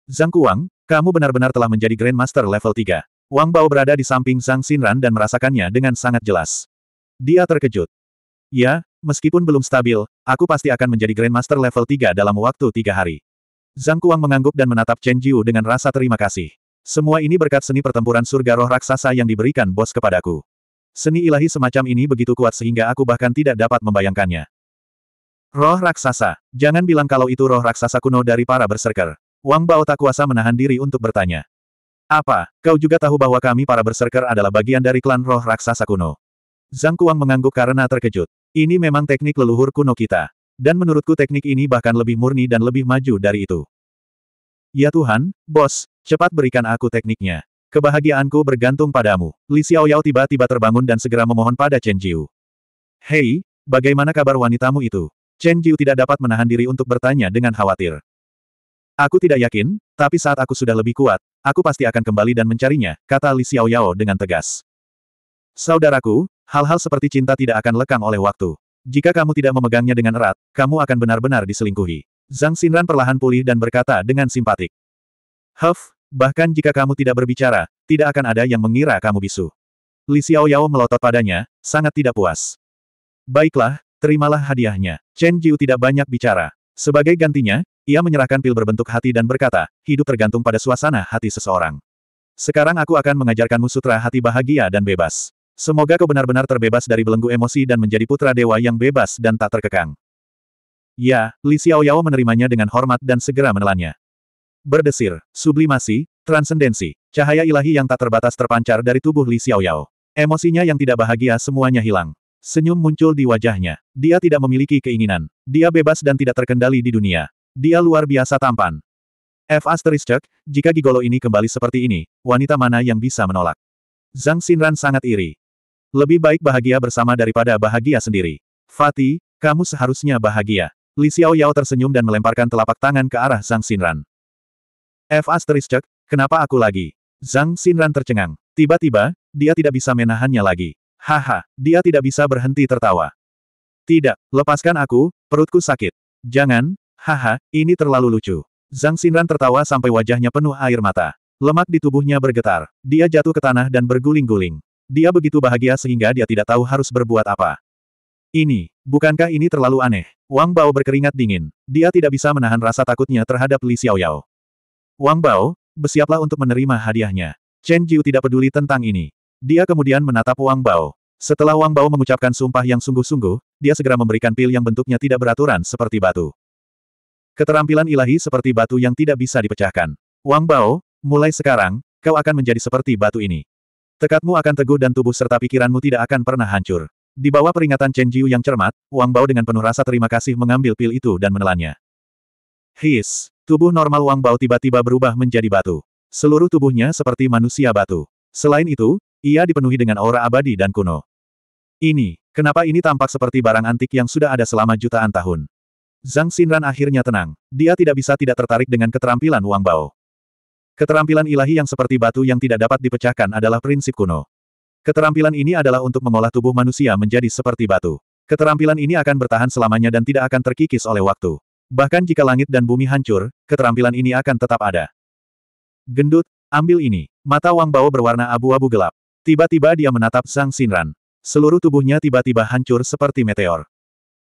Zhang Kuang, kamu benar-benar telah menjadi Grandmaster level 3. Wang Bao berada di samping Zhang Xinran dan merasakannya dengan sangat jelas. Dia terkejut. Ya, meskipun belum stabil, aku pasti akan menjadi Grandmaster level 3 dalam waktu tiga hari. Zhang Kuang mengangguk dan menatap Chen Jiu dengan rasa terima kasih. Semua ini berkat seni pertempuran surga roh raksasa yang diberikan bos kepadaku. Seni ilahi semacam ini begitu kuat sehingga aku bahkan tidak dapat membayangkannya. Roh raksasa. Jangan bilang kalau itu roh raksasa kuno dari para berserker. Wang Bao tak kuasa menahan diri untuk bertanya. Apa, kau juga tahu bahwa kami para berserker adalah bagian dari klan roh raksasa kuno? Zhang Kuang mengangguk karena terkejut. Ini memang teknik leluhur kuno kita. Dan menurutku teknik ini bahkan lebih murni dan lebih maju dari itu. Ya Tuhan, bos, Cepat berikan aku tekniknya. Kebahagiaanku bergantung padamu. Li Xiaoyao tiba-tiba terbangun dan segera memohon pada Chen Jiu. Hei, bagaimana kabar wanitamu itu? Chen Jiu tidak dapat menahan diri untuk bertanya dengan khawatir. Aku tidak yakin, tapi saat aku sudah lebih kuat, aku pasti akan kembali dan mencarinya, kata Li Xiaoyao dengan tegas. Saudaraku, hal-hal seperti cinta tidak akan lekang oleh waktu. Jika kamu tidak memegangnya dengan erat, kamu akan benar-benar diselingkuhi. Zhang Xinran perlahan pulih dan berkata dengan simpatik. Huff, Bahkan jika kamu tidak berbicara, tidak akan ada yang mengira kamu bisu. Li Xiaoyao melotot padanya, sangat tidak puas. Baiklah, terimalah hadiahnya. Chen Jiu tidak banyak bicara. Sebagai gantinya, ia menyerahkan pil berbentuk hati dan berkata, hidup tergantung pada suasana hati seseorang. Sekarang aku akan mengajarkanmu sutra hati bahagia dan bebas. Semoga kau benar-benar terbebas dari belenggu emosi dan menjadi putra dewa yang bebas dan tak terkekang. Ya, Li Xiaoyao menerimanya dengan hormat dan segera menelannya berdesir, sublimasi, transendensi, cahaya ilahi yang tak terbatas terpancar dari tubuh Li Xiaoyao. Emosinya yang tidak bahagia semuanya hilang. Senyum muncul di wajahnya. Dia tidak memiliki keinginan. Dia bebas dan tidak terkendali di dunia. Dia luar biasa tampan. F. Asterisk, jika gigolo ini kembali seperti ini, wanita mana yang bisa menolak? Zhang Xinran sangat iri. Lebih baik bahagia bersama daripada bahagia sendiri. Fatih, kamu seharusnya bahagia. Li Xiaoyao tersenyum dan melemparkan telapak tangan ke arah Zhang Xinran. F asterisk, kenapa aku lagi? Zhang Xinran tercengang. Tiba-tiba, dia tidak bisa menahannya lagi. Haha, dia tidak bisa berhenti tertawa. Tidak, lepaskan aku, perutku sakit. Jangan, haha, ini terlalu lucu. Zhang Xinran tertawa sampai wajahnya penuh air mata. Lemak di tubuhnya bergetar. Dia jatuh ke tanah dan berguling-guling. Dia begitu bahagia sehingga dia tidak tahu harus berbuat apa. Ini, bukankah ini terlalu aneh? Wang Bao berkeringat dingin. Dia tidak bisa menahan rasa takutnya terhadap Li Xiaoyao. Wang Bao, bersiaplah untuk menerima hadiahnya. Chen Jiu tidak peduli tentang ini. Dia kemudian menatap Wang Bao. Setelah Wang Bao mengucapkan sumpah yang sungguh-sungguh, dia segera memberikan pil yang bentuknya tidak beraturan seperti batu. Keterampilan ilahi seperti batu yang tidak bisa dipecahkan. Wang Bao, mulai sekarang, kau akan menjadi seperti batu ini. Tekadmu akan teguh dan tubuh serta pikiranmu tidak akan pernah hancur. Di bawah peringatan Chen Jiu yang cermat, Wang Bao dengan penuh rasa terima kasih mengambil pil itu dan menelannya. His! Tubuh normal Wang Bao tiba-tiba berubah menjadi batu. Seluruh tubuhnya seperti manusia batu. Selain itu, ia dipenuhi dengan aura abadi dan kuno. Ini, kenapa ini tampak seperti barang antik yang sudah ada selama jutaan tahun. Zhang Xinran akhirnya tenang. Dia tidak bisa tidak tertarik dengan keterampilan Wang Bao. Keterampilan ilahi yang seperti batu yang tidak dapat dipecahkan adalah prinsip kuno. Keterampilan ini adalah untuk mengolah tubuh manusia menjadi seperti batu. Keterampilan ini akan bertahan selamanya dan tidak akan terkikis oleh waktu. Bahkan jika langit dan bumi hancur, keterampilan ini akan tetap ada. Gendut, ambil ini. Mata Wang Bao berwarna abu-abu gelap. Tiba-tiba dia menatap Zhang Xinran. Seluruh tubuhnya tiba-tiba hancur seperti meteor.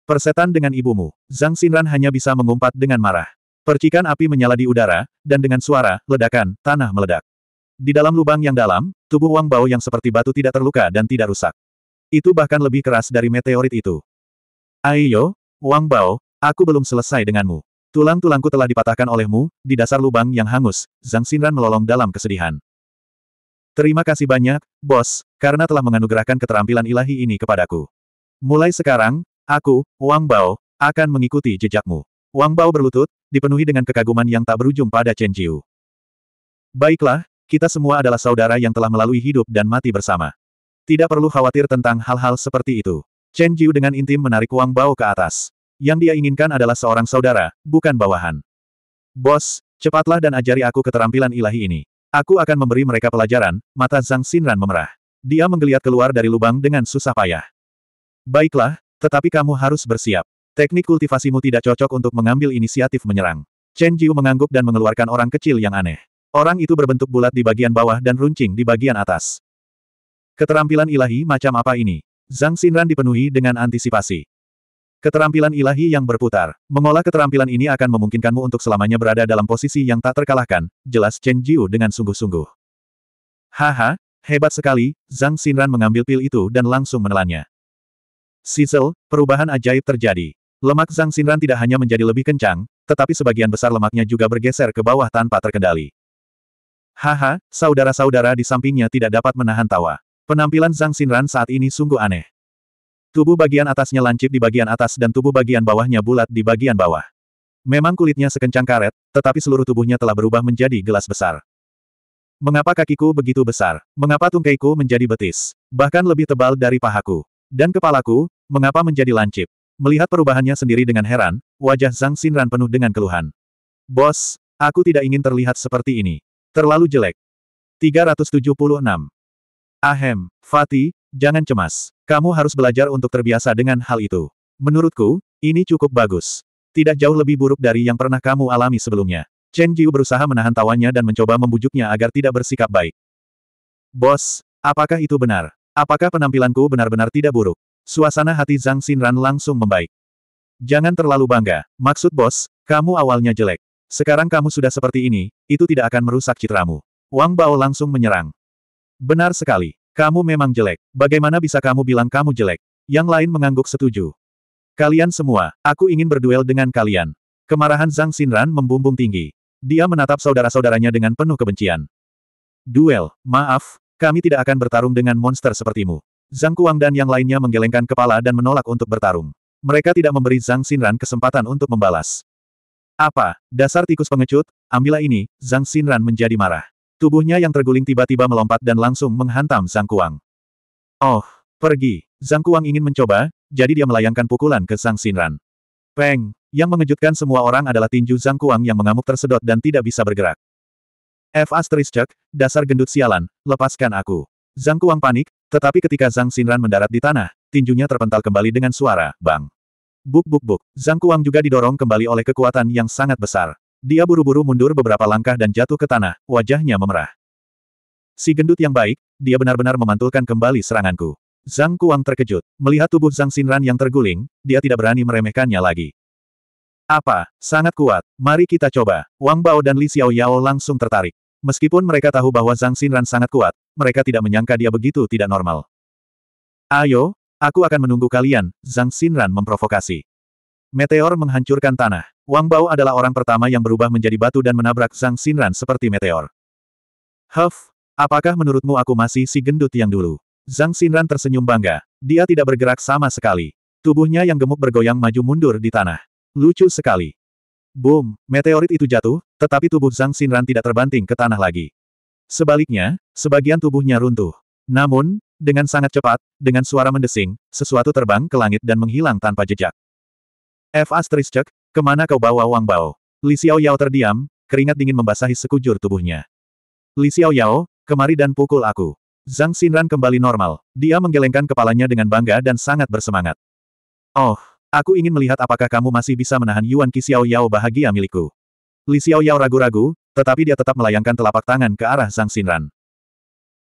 Persetan dengan ibumu, Zhang Xinran hanya bisa mengumpat dengan marah. Percikan api menyala di udara, dan dengan suara, ledakan, tanah meledak. Di dalam lubang yang dalam, tubuh Wang Bao yang seperti batu tidak terluka dan tidak rusak. Itu bahkan lebih keras dari meteorit itu. Ayo, Wang Bao, Aku belum selesai denganmu. Tulang-tulangku telah dipatahkan olehmu, di dasar lubang yang hangus, Zhang Xinran melolong dalam kesedihan. Terima kasih banyak, bos, karena telah menganugerahkan keterampilan ilahi ini kepadaku. Mulai sekarang, aku, Wang Bao, akan mengikuti jejakmu. Wang Bao berlutut, dipenuhi dengan kekaguman yang tak berujung pada Chen Jiu. Baiklah, kita semua adalah saudara yang telah melalui hidup dan mati bersama. Tidak perlu khawatir tentang hal-hal seperti itu. Chen Jiu dengan intim menarik Wang Bao ke atas. Yang dia inginkan adalah seorang saudara, bukan bawahan. Bos, cepatlah dan ajari aku keterampilan ilahi ini. Aku akan memberi mereka pelajaran, mata Zhang Xinran memerah. Dia menggeliat keluar dari lubang dengan susah payah. Baiklah, tetapi kamu harus bersiap. Teknik kultivasimu tidak cocok untuk mengambil inisiatif menyerang. Chen Jiu mengangguk dan mengeluarkan orang kecil yang aneh. Orang itu berbentuk bulat di bagian bawah dan runcing di bagian atas. Keterampilan ilahi macam apa ini? Zhang Xinran dipenuhi dengan antisipasi. Keterampilan ilahi yang berputar. Mengolah keterampilan ini akan memungkinkanmu untuk selamanya berada dalam posisi yang tak terkalahkan, jelas Chen Jiu dengan sungguh-sungguh. Haha, hebat sekali, Zhang Xinran mengambil pil itu dan langsung menelannya. Sizzle, perubahan ajaib terjadi. Lemak Zhang Xinran tidak hanya menjadi lebih kencang, tetapi sebagian besar lemaknya juga bergeser ke bawah tanpa terkendali. Haha, saudara-saudara di sampingnya tidak dapat menahan tawa. Penampilan Zhang Xinran saat ini sungguh aneh. Tubuh bagian atasnya lancip di bagian atas dan tubuh bagian bawahnya bulat di bagian bawah. Memang kulitnya sekencang karet, tetapi seluruh tubuhnya telah berubah menjadi gelas besar. Mengapa kakiku begitu besar? Mengapa tungkaiku menjadi betis? Bahkan lebih tebal dari pahaku. Dan kepalaku, mengapa menjadi lancip? Melihat perubahannya sendiri dengan heran, wajah Zhang Xinran penuh dengan keluhan. Bos, aku tidak ingin terlihat seperti ini. Terlalu jelek. 376. Ahem, Fatih, Jangan cemas. Kamu harus belajar untuk terbiasa dengan hal itu. Menurutku, ini cukup bagus. Tidak jauh lebih buruk dari yang pernah kamu alami sebelumnya. Chen Jiu berusaha menahan tawanya dan mencoba membujuknya agar tidak bersikap baik. Bos, apakah itu benar? Apakah penampilanku benar-benar tidak buruk? Suasana hati Zhang Xinran langsung membaik. Jangan terlalu bangga. Maksud bos, kamu awalnya jelek. Sekarang kamu sudah seperti ini, itu tidak akan merusak citramu. Wang Bao langsung menyerang. Benar sekali. Kamu memang jelek. Bagaimana bisa kamu bilang kamu jelek? Yang lain mengangguk setuju. Kalian semua, aku ingin berduel dengan kalian. Kemarahan Zhang Xinran membumbung tinggi. Dia menatap saudara-saudaranya dengan penuh kebencian. Duel, maaf, kami tidak akan bertarung dengan monster sepertimu. Zhang Kuang dan yang lainnya menggelengkan kepala dan menolak untuk bertarung. Mereka tidak memberi Zhang Xinran kesempatan untuk membalas. Apa, dasar tikus pengecut, ambillah ini, Zhang Xinran menjadi marah. Tubuhnya yang terguling tiba-tiba melompat dan langsung menghantam Sang Kuang. Oh, pergi. Zhang Kuang ingin mencoba, jadi dia melayangkan pukulan ke Sang Sinran. Peng, yang mengejutkan semua orang adalah tinju Zhang Kuang yang mengamuk tersedot dan tidak bisa bergerak. F asterisk, dasar gendut sialan, lepaskan aku. Zhang Kuang panik, tetapi ketika Zhang Sinran mendarat di tanah, tinjunya terpental kembali dengan suara, bang. Buk buk buk, Zhang Kuang juga didorong kembali oleh kekuatan yang sangat besar. Dia buru-buru mundur beberapa langkah dan jatuh ke tanah, wajahnya memerah. Si gendut yang baik, dia benar-benar memantulkan kembali seranganku. Zhang Kuang terkejut. Melihat tubuh Zhang Xinran yang terguling, dia tidak berani meremehkannya lagi. Apa? Sangat kuat. Mari kita coba. Wang Bao dan Li Xiao Yao langsung tertarik. Meskipun mereka tahu bahwa Zhang Xinran sangat kuat, mereka tidak menyangka dia begitu tidak normal. Ayo, aku akan menunggu kalian, Zhang Xinran memprovokasi. Meteor menghancurkan tanah. Wang Bao adalah orang pertama yang berubah menjadi batu dan menabrak Zhang Xinran seperti meteor. Huff, apakah menurutmu aku masih si gendut yang dulu? Zhang Xinran tersenyum bangga. Dia tidak bergerak sama sekali. Tubuhnya yang gemuk bergoyang maju mundur di tanah. Lucu sekali. Boom, meteorit itu jatuh, tetapi tubuh Zhang Xinran tidak terbanting ke tanah lagi. Sebaliknya, sebagian tubuhnya runtuh. Namun, dengan sangat cepat, dengan suara mendesing, sesuatu terbang ke langit dan menghilang tanpa jejak. F. Asterisk, Kemana kau bawa Wang Bao? Li Xiao Yao terdiam, keringat dingin membasahi sekujur tubuhnya. Li Xiao Yao, kemari dan pukul aku. Zhang Xinran kembali normal. Dia menggelengkan kepalanya dengan bangga dan sangat bersemangat. Oh, aku ingin melihat apakah kamu masih bisa menahan Yuan Qi Xiao Yao bahagia milikku. Li Xiao Yao ragu-ragu, tetapi dia tetap melayangkan telapak tangan ke arah Zhang Xinran.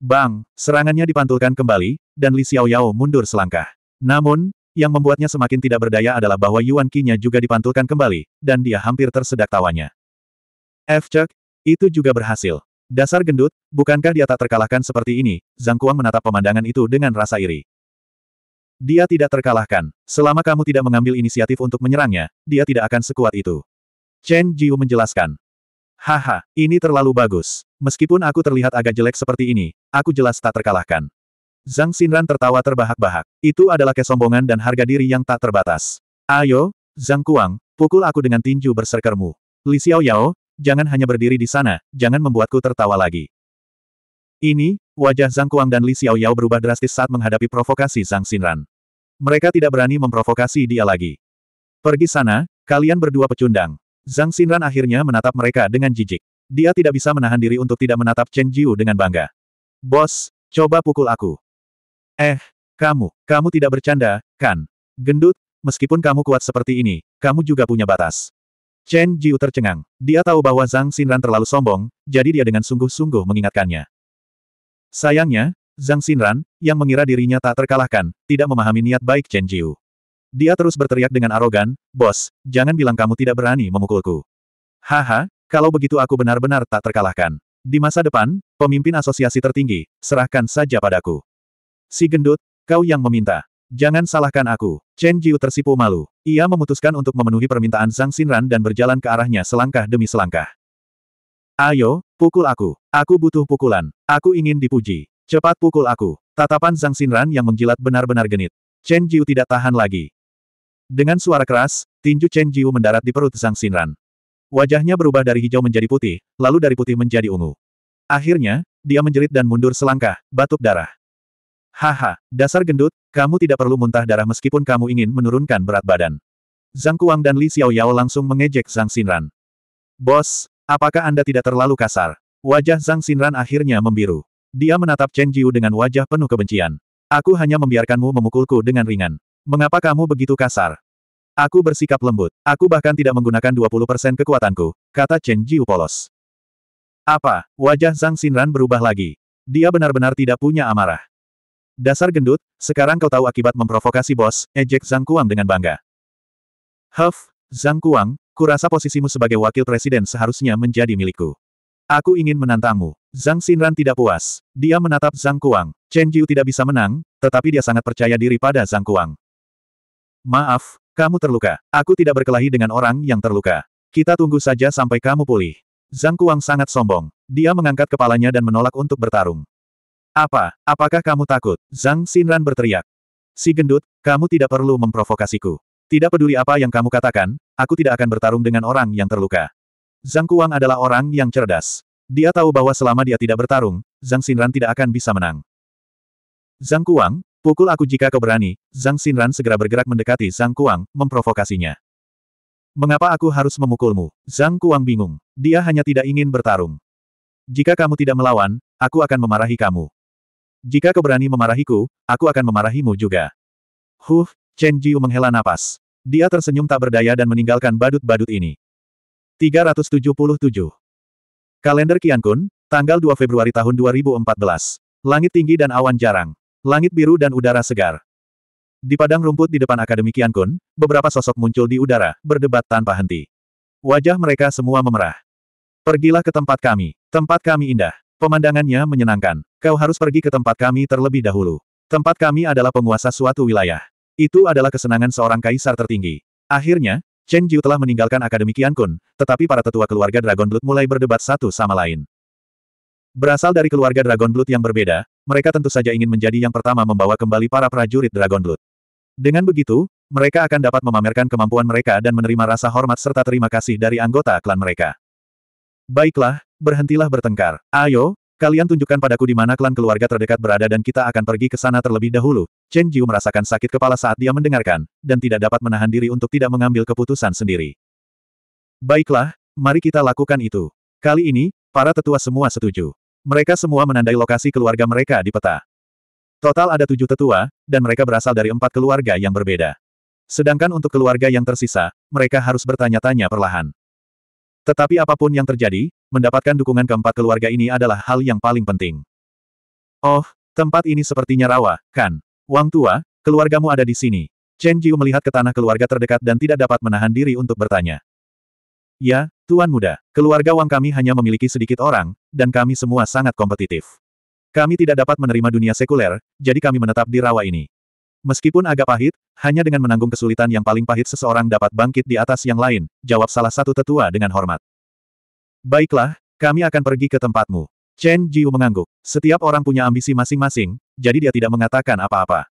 Bang, serangannya dipantulkan kembali, dan Li Xiao Yao mundur selangkah. Namun, yang membuatnya semakin tidak berdaya adalah bahwa Yuan Qi-nya juga dipantulkan kembali, dan dia hampir tersedak tawanya. F. Cek, itu juga berhasil. Dasar gendut, bukankah dia tak terkalahkan seperti ini? Zhang Kuang menatap pemandangan itu dengan rasa iri. Dia tidak terkalahkan. Selama kamu tidak mengambil inisiatif untuk menyerangnya, dia tidak akan sekuat itu. Chen Jiu menjelaskan. Haha, ini terlalu bagus. Meskipun aku terlihat agak jelek seperti ini, aku jelas tak terkalahkan. Zhang Xinran tertawa terbahak-bahak. Itu adalah kesombongan dan harga diri yang tak terbatas. Ayo, Zhang Kuang, pukul aku dengan tinju berserkermu. Li Xiao Yao, jangan hanya berdiri di sana, jangan membuatku tertawa lagi. Ini, wajah Zhang Kuang dan Li Xiao Yao berubah drastis saat menghadapi provokasi Zhang Xinran. Mereka tidak berani memprovokasi dia lagi. Pergi sana, kalian berdua pecundang. Zhang Xinran akhirnya menatap mereka dengan jijik. Dia tidak bisa menahan diri untuk tidak menatap Chen Jiu dengan bangga. Bos, coba pukul aku. Eh, kamu, kamu tidak bercanda, kan? Gendut, meskipun kamu kuat seperti ini, kamu juga punya batas. Chen Jiu tercengang. Dia tahu bahwa Zhang Xinran terlalu sombong, jadi dia dengan sungguh-sungguh mengingatkannya. Sayangnya, Zhang Xinran, yang mengira dirinya tak terkalahkan, tidak memahami niat baik Chen Jiu. Dia terus berteriak dengan arogan, Bos, jangan bilang kamu tidak berani memukulku. Haha, kalau begitu aku benar-benar tak terkalahkan. Di masa depan, pemimpin asosiasi tertinggi, serahkan saja padaku. Si gendut, kau yang meminta. Jangan salahkan aku. Chen Jiu tersipu malu. Ia memutuskan untuk memenuhi permintaan Zhang Xinran dan berjalan ke arahnya selangkah demi selangkah. Ayo, pukul aku. Aku butuh pukulan. Aku ingin dipuji. Cepat pukul aku. Tatapan Zhang Xinran yang menjilat benar-benar genit. Chen Jiu tidak tahan lagi. Dengan suara keras, tinju Chen Jiu mendarat di perut Zhang Xinran. Wajahnya berubah dari hijau menjadi putih, lalu dari putih menjadi ungu. Akhirnya, dia menjerit dan mundur selangkah, batuk darah. Haha, dasar gendut, kamu tidak perlu muntah darah meskipun kamu ingin menurunkan berat badan. Zhang Kuang dan Li Xiaoyao langsung mengejek Zhang Xinran. Bos, apakah Anda tidak terlalu kasar? Wajah Zhang Xinran akhirnya membiru. Dia menatap Chen Jiu dengan wajah penuh kebencian. Aku hanya membiarkanmu memukulku dengan ringan. Mengapa kamu begitu kasar? Aku bersikap lembut. Aku bahkan tidak menggunakan 20% kekuatanku, kata Chen Jiu polos. Apa? Wajah Zhang Xinran berubah lagi. Dia benar-benar tidak punya amarah. Dasar gendut, sekarang kau tahu akibat memprovokasi bos, ejek Zhang Kuang dengan bangga. Huff, Zhang Kuang, kurasa posisimu sebagai wakil presiden seharusnya menjadi milikku. Aku ingin menantangmu. Zhang Xinran tidak puas. Dia menatap Zhang Kuang. Chen Jiu tidak bisa menang, tetapi dia sangat percaya diri pada Zhang Kuang. Maaf, kamu terluka. Aku tidak berkelahi dengan orang yang terluka. Kita tunggu saja sampai kamu pulih. Zhang Kuang sangat sombong. Dia mengangkat kepalanya dan menolak untuk bertarung. Apa, apakah kamu takut? Zhang Xinran berteriak. Si gendut, kamu tidak perlu memprovokasiku. Tidak peduli apa yang kamu katakan, aku tidak akan bertarung dengan orang yang terluka. Zhang Kuang adalah orang yang cerdas. Dia tahu bahwa selama dia tidak bertarung, Zhang Xinran tidak akan bisa menang. Zhang Kuang, pukul aku jika kau berani, Zhang Xinran segera bergerak mendekati Zhang Kuang, memprovokasinya. Mengapa aku harus memukulmu? Zhang Kuang bingung. Dia hanya tidak ingin bertarung. Jika kamu tidak melawan, aku akan memarahi kamu. Jika kau berani memarahiku, aku akan memarahimu juga. Huh, Chen Jiu menghela napas. Dia tersenyum tak berdaya dan meninggalkan badut-badut ini. 377. Kalender Qiankun, tanggal 2 Februari tahun 2014. Langit tinggi dan awan jarang. Langit biru dan udara segar. Di padang rumput di depan Akademi Qiankun, beberapa sosok muncul di udara, berdebat tanpa henti. Wajah mereka semua memerah. Pergilah ke tempat kami. Tempat kami indah. Pemandangannya menyenangkan. Kau harus pergi ke tempat kami terlebih dahulu. Tempat kami adalah penguasa suatu wilayah. Itu adalah kesenangan seorang kaisar tertinggi. Akhirnya, Chen Jiu telah meninggalkan Akademi Qian Kun, tetapi para tetua keluarga Dragon Blood mulai berdebat satu sama lain. Berasal dari keluarga Dragon Blood yang berbeda, mereka tentu saja ingin menjadi yang pertama membawa kembali para prajurit Dragon Blood. Dengan begitu, mereka akan dapat memamerkan kemampuan mereka dan menerima rasa hormat serta terima kasih dari anggota klan mereka. Baiklah, berhentilah bertengkar. Ayo, Kalian tunjukkan padaku di mana klan keluarga terdekat berada dan kita akan pergi ke sana terlebih dahulu. Chen Jiu merasakan sakit kepala saat dia mendengarkan, dan tidak dapat menahan diri untuk tidak mengambil keputusan sendiri. Baiklah, mari kita lakukan itu. Kali ini, para tetua semua setuju. Mereka semua menandai lokasi keluarga mereka di peta. Total ada tujuh tetua, dan mereka berasal dari empat keluarga yang berbeda. Sedangkan untuk keluarga yang tersisa, mereka harus bertanya-tanya perlahan. Tetapi apapun yang terjadi, mendapatkan dukungan keempat keluarga ini adalah hal yang paling penting. Oh, tempat ini sepertinya rawa, kan? Wang tua, keluargamu ada di sini. Chen Jiu melihat ke tanah keluarga terdekat dan tidak dapat menahan diri untuk bertanya. Ya, Tuan Muda, keluarga Wang kami hanya memiliki sedikit orang, dan kami semua sangat kompetitif. Kami tidak dapat menerima dunia sekuler, jadi kami menetap di rawa ini. Meskipun agak pahit, hanya dengan menanggung kesulitan yang paling pahit seseorang dapat bangkit di atas yang lain, jawab salah satu tetua dengan hormat. Baiklah, kami akan pergi ke tempatmu. Chen Jiu mengangguk. Setiap orang punya ambisi masing-masing, jadi dia tidak mengatakan apa-apa.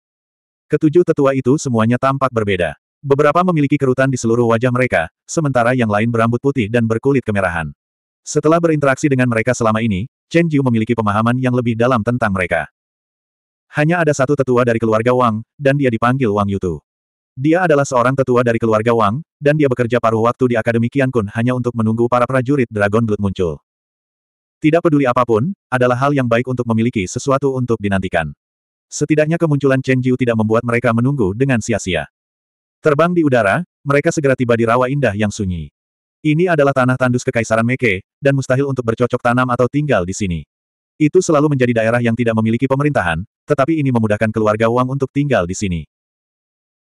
Ketujuh tetua itu semuanya tampak berbeda. Beberapa memiliki kerutan di seluruh wajah mereka, sementara yang lain berambut putih dan berkulit kemerahan. Setelah berinteraksi dengan mereka selama ini, Chen Jiu memiliki pemahaman yang lebih dalam tentang mereka. Hanya ada satu tetua dari keluarga Wang, dan dia dipanggil Wang Yutu. Dia adalah seorang tetua dari keluarga Wang, dan dia bekerja paruh waktu di Akademi Kian Kun hanya untuk menunggu para prajurit Dragon Blood muncul. Tidak peduli apapun, adalah hal yang baik untuk memiliki sesuatu untuk dinantikan. Setidaknya kemunculan Chen Jiu tidak membuat mereka menunggu dengan sia-sia. Terbang di udara, mereka segera tiba di rawa indah yang sunyi. Ini adalah tanah tandus Kekaisaran Meke, dan mustahil untuk bercocok tanam atau tinggal di sini. Itu selalu menjadi daerah yang tidak memiliki pemerintahan, tetapi ini memudahkan keluarga Wang untuk tinggal di sini.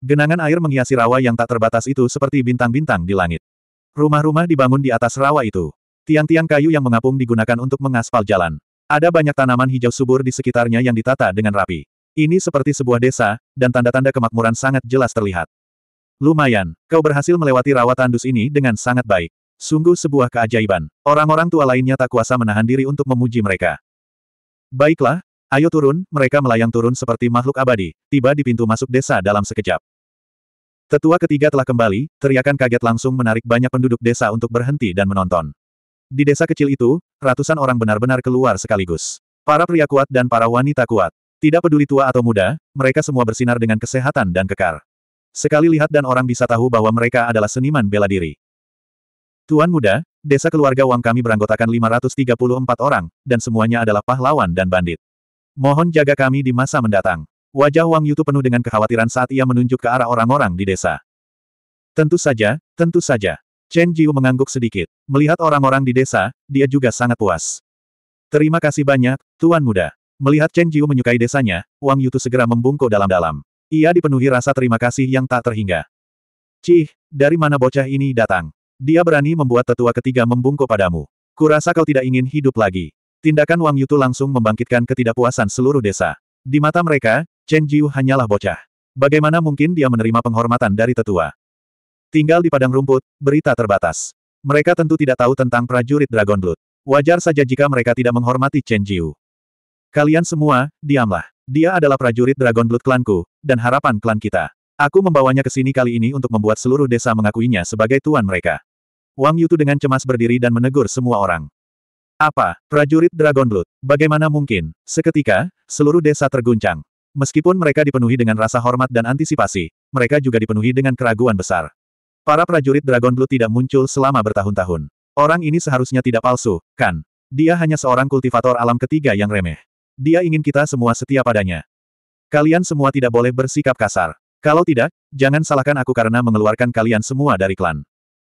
Genangan air menghiasi rawa yang tak terbatas itu seperti bintang-bintang di langit. Rumah-rumah dibangun di atas rawa itu. Tiang-tiang kayu yang mengapung digunakan untuk mengaspal jalan. Ada banyak tanaman hijau subur di sekitarnya yang ditata dengan rapi. Ini seperti sebuah desa, dan tanda-tanda kemakmuran sangat jelas terlihat. Lumayan, kau berhasil melewati rawa tandus ini dengan sangat baik. Sungguh sebuah keajaiban. Orang-orang tua lainnya tak kuasa menahan diri untuk memuji mereka. Baiklah, ayo turun, mereka melayang turun seperti makhluk abadi, tiba di pintu masuk desa dalam sekejap. Tetua ketiga telah kembali, teriakan kaget langsung menarik banyak penduduk desa untuk berhenti dan menonton. Di desa kecil itu, ratusan orang benar-benar keluar sekaligus. Para pria kuat dan para wanita kuat. Tidak peduli tua atau muda, mereka semua bersinar dengan kesehatan dan kekar. Sekali lihat dan orang bisa tahu bahwa mereka adalah seniman bela diri. Tuan muda, desa keluarga Wang kami beranggotakan 534 orang, dan semuanya adalah pahlawan dan bandit. Mohon jaga kami di masa mendatang. Wajah Wang Yutu penuh dengan kekhawatiran saat ia menunjuk ke arah orang-orang di desa. Tentu saja, tentu saja. Chen Jiu mengangguk sedikit. Melihat orang-orang di desa, dia juga sangat puas. Terima kasih banyak, Tuan Muda. Melihat Chen Jiu menyukai desanya, Wang Yutu segera membungkuk dalam-dalam. Ia dipenuhi rasa terima kasih yang tak terhingga. Cih, dari mana bocah ini datang? Dia berani membuat tetua ketiga membungkuk padamu. Kurasa kau tidak ingin hidup lagi. Tindakan Wang Yutu langsung membangkitkan ketidakpuasan seluruh desa. Di mata mereka, Chen Jiu hanyalah bocah. Bagaimana mungkin dia menerima penghormatan dari tetua? Tinggal di padang rumput, berita terbatas. Mereka tentu tidak tahu tentang prajurit Dragon Blood. Wajar saja jika mereka tidak menghormati Chen Jiu. Kalian semua, diamlah. Dia adalah prajurit Dragon Blood klanku, dan harapan klan kita. Aku membawanya ke sini kali ini untuk membuat seluruh desa mengakuinya sebagai tuan mereka. Wang Yutu dengan cemas berdiri dan menegur semua orang. Apa, prajurit Dragon Blood, bagaimana mungkin? Seketika, seluruh desa terguncang. Meskipun mereka dipenuhi dengan rasa hormat dan antisipasi, mereka juga dipenuhi dengan keraguan besar. Para prajurit Dragon Blue tidak muncul selama bertahun-tahun. Orang ini seharusnya tidak palsu, kan? Dia hanya seorang kultivator alam ketiga yang remeh. Dia ingin kita semua setia padanya. Kalian semua tidak boleh bersikap kasar. Kalau tidak, jangan salahkan aku karena mengeluarkan kalian semua dari klan.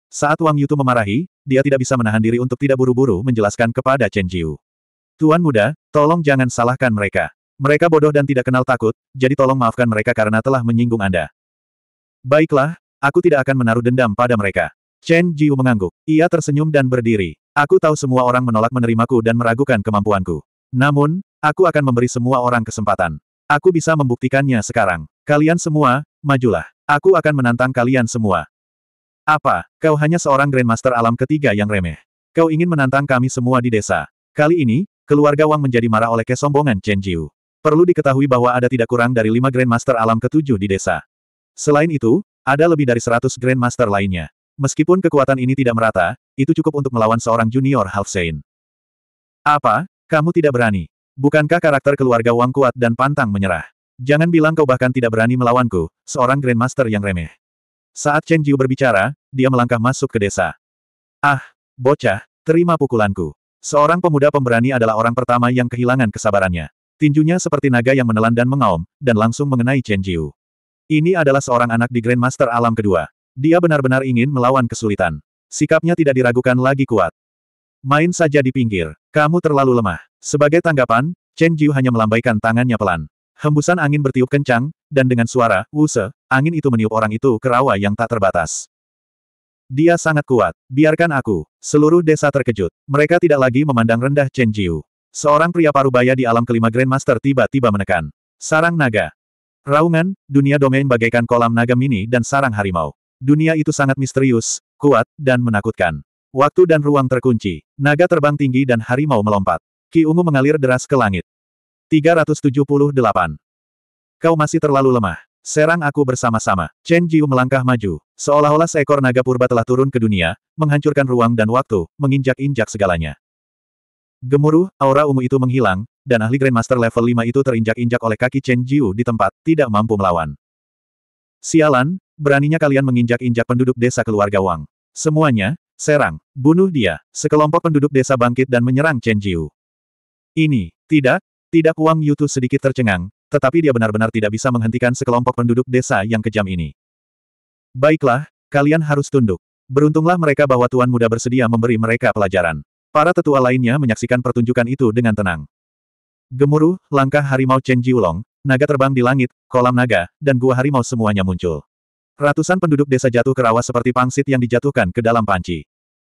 Saat Wang Yutu memarahi, dia tidak bisa menahan diri untuk tidak buru-buru menjelaskan kepada Chen Jiu. Tuan muda, tolong jangan salahkan mereka. Mereka bodoh dan tidak kenal takut, jadi tolong maafkan mereka karena telah menyinggung Anda. Baiklah, aku tidak akan menaruh dendam pada mereka. Chen Jiu mengangguk. Ia tersenyum dan berdiri. Aku tahu semua orang menolak menerimaku dan meragukan kemampuanku. Namun, aku akan memberi semua orang kesempatan. Aku bisa membuktikannya sekarang. Kalian semua, majulah. Aku akan menantang kalian semua. Apa, kau hanya seorang Grandmaster alam ketiga yang remeh. Kau ingin menantang kami semua di desa. Kali ini, keluarga Wang menjadi marah oleh kesombongan Chen Jiu. Perlu diketahui bahwa ada tidak kurang dari lima Grandmaster alam ketujuh di desa. Selain itu, ada lebih dari seratus Grandmaster lainnya. Meskipun kekuatan ini tidak merata, itu cukup untuk melawan seorang junior Halfsein. Apa? Kamu tidak berani? Bukankah karakter keluarga Wang kuat dan pantang menyerah? Jangan bilang kau bahkan tidak berani melawanku, seorang Grandmaster yang remeh. Saat Chen Jiu berbicara, dia melangkah masuk ke desa. Ah, bocah, terima pukulanku. Seorang pemuda pemberani adalah orang pertama yang kehilangan kesabarannya. Tinjunya seperti naga yang menelan dan mengaum, dan langsung mengenai Chen Jiu. Ini adalah seorang anak di Grandmaster alam kedua. Dia benar-benar ingin melawan kesulitan. Sikapnya tidak diragukan lagi kuat. Main saja di pinggir. Kamu terlalu lemah. Sebagai tanggapan, Chen Jiu hanya melambaikan tangannya pelan. Hembusan angin bertiup kencang, dan dengan suara, wuse, angin itu meniup orang itu ke rawa yang tak terbatas. Dia sangat kuat. Biarkan aku. Seluruh desa terkejut. Mereka tidak lagi memandang rendah Chen Jiu. Seorang pria parubaya di alam kelima Grandmaster tiba-tiba menekan. Sarang naga. Raungan, dunia domain bagaikan kolam naga mini dan sarang harimau. Dunia itu sangat misterius, kuat, dan menakutkan. Waktu dan ruang terkunci. Naga terbang tinggi dan harimau melompat. Ki ungu mengalir deras ke langit. 378. Kau masih terlalu lemah. Serang aku bersama-sama. Chen Jiu melangkah maju. Seolah-olah seekor naga purba telah turun ke dunia, menghancurkan ruang dan waktu, menginjak-injak segalanya. Gemuruh, aura ungu itu menghilang, dan ahli Grandmaster level 5 itu terinjak-injak oleh kaki Chen Jiu di tempat, tidak mampu melawan. Sialan, beraninya kalian menginjak-injak penduduk desa keluarga Wang. Semuanya, serang, bunuh dia. Sekelompok penduduk desa bangkit dan menyerang Chen Jiu. Ini, tidak, tidak Wang Yutu sedikit tercengang, tetapi dia benar-benar tidak bisa menghentikan sekelompok penduduk desa yang kejam ini. Baiklah, kalian harus tunduk. Beruntunglah mereka bahwa Tuan Muda bersedia memberi mereka pelajaran. Para tetua lainnya menyaksikan pertunjukan itu dengan tenang. Gemuruh, langkah harimau Chen Jiulong, naga terbang di langit, kolam naga, dan gua harimau semuanya muncul. Ratusan penduduk desa jatuh ke rawa seperti pangsit yang dijatuhkan ke dalam panci.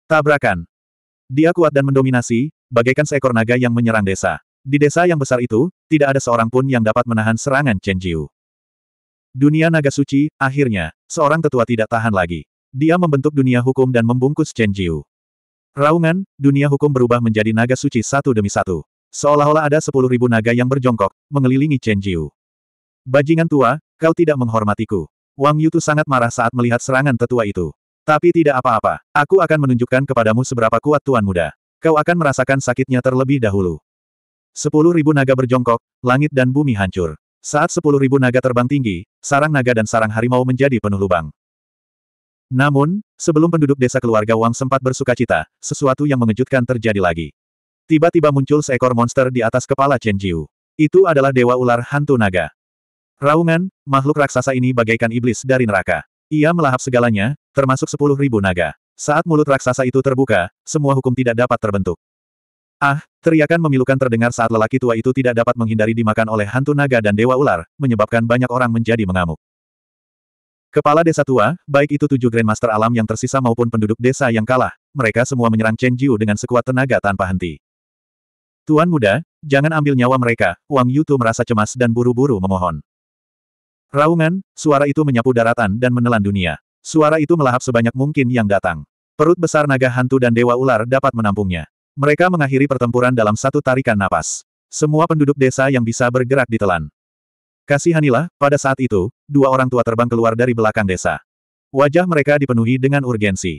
Tabrakan. Dia kuat dan mendominasi, bagaikan seekor naga yang menyerang desa. Di desa yang besar itu, tidak ada seorang pun yang dapat menahan serangan Chen Jiu. Dunia naga suci, akhirnya, seorang tetua tidak tahan lagi. Dia membentuk dunia hukum dan membungkus Chen Jiu. Raungan, dunia hukum berubah menjadi naga suci satu demi satu. Seolah-olah ada sepuluh ribu naga yang berjongkok, mengelilingi Chen Jiu. Bajingan tua, kau tidak menghormatiku. Wang Yutu sangat marah saat melihat serangan tetua itu. Tapi tidak apa-apa, aku akan menunjukkan kepadamu seberapa kuat Tuan Muda. Kau akan merasakan sakitnya terlebih dahulu. Sepuluh ribu naga berjongkok, langit dan bumi hancur. Saat sepuluh ribu naga terbang tinggi, sarang naga dan sarang harimau menjadi penuh lubang. Namun, sebelum penduduk desa keluarga Wang sempat bersuka cita, sesuatu yang mengejutkan terjadi lagi. Tiba-tiba muncul seekor monster di atas kepala Chen Jiu. Itu adalah dewa ular hantu naga. Raungan, makhluk raksasa ini bagaikan iblis dari neraka. Ia melahap segalanya, termasuk sepuluh ribu naga. Saat mulut raksasa itu terbuka, semua hukum tidak dapat terbentuk. Ah, teriakan memilukan terdengar saat lelaki tua itu tidak dapat menghindari dimakan oleh hantu naga dan dewa ular, menyebabkan banyak orang menjadi mengamuk. Kepala desa tua, baik itu tujuh Grandmaster alam yang tersisa maupun penduduk desa yang kalah, mereka semua menyerang Chen Jiu dengan sekuat tenaga tanpa henti. Tuan muda, jangan ambil nyawa mereka, Wang Yutu merasa cemas dan buru-buru memohon. Raungan, suara itu menyapu daratan dan menelan dunia. Suara itu melahap sebanyak mungkin yang datang. Perut besar naga hantu dan dewa ular dapat menampungnya. Mereka mengakhiri pertempuran dalam satu tarikan napas. Semua penduduk desa yang bisa bergerak ditelan. Kasihanilah, pada saat itu, dua orang tua terbang keluar dari belakang desa. Wajah mereka dipenuhi dengan urgensi.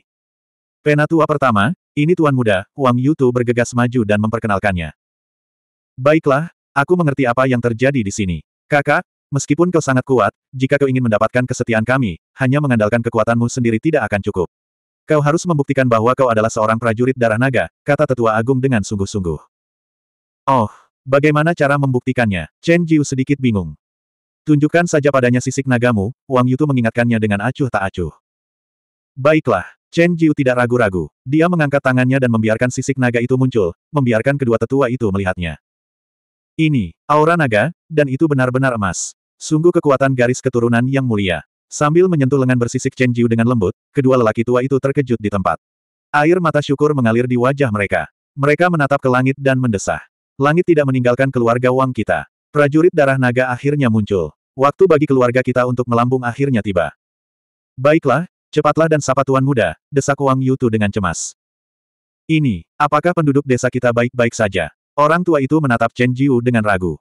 Penatua pertama, ini tuan muda, Wang Yutu bergegas maju dan memperkenalkannya. Baiklah, aku mengerti apa yang terjadi di sini. Kakak, meskipun kau sangat kuat, jika kau ingin mendapatkan kesetiaan kami, hanya mengandalkan kekuatanmu sendiri tidak akan cukup. Kau harus membuktikan bahwa kau adalah seorang prajurit darah naga, kata tetua agung dengan sungguh-sungguh. Oh, bagaimana cara membuktikannya? Chen Jiu sedikit bingung. Tunjukkan saja padanya sisik nagamu, Wang Yutu mengingatkannya dengan acuh tak acuh. Baiklah, Chen Jiu tidak ragu-ragu. Dia mengangkat tangannya dan membiarkan sisik naga itu muncul, membiarkan kedua tetua itu melihatnya. Ini, aura naga, dan itu benar-benar emas. Sungguh kekuatan garis keturunan yang mulia. Sambil menyentuh lengan bersisik Chen Jiu dengan lembut, kedua lelaki tua itu terkejut di tempat. Air mata syukur mengalir di wajah mereka. Mereka menatap ke langit dan mendesah. Langit tidak meninggalkan keluarga Wang kita. Prajurit darah naga akhirnya muncul. Waktu bagi keluarga kita untuk melambung akhirnya tiba. Baiklah, cepatlah dan sapa Tuan Muda, desak Wang Yutu dengan cemas. Ini, apakah penduduk desa kita baik-baik saja? Orang tua itu menatap Chen Jiu dengan ragu.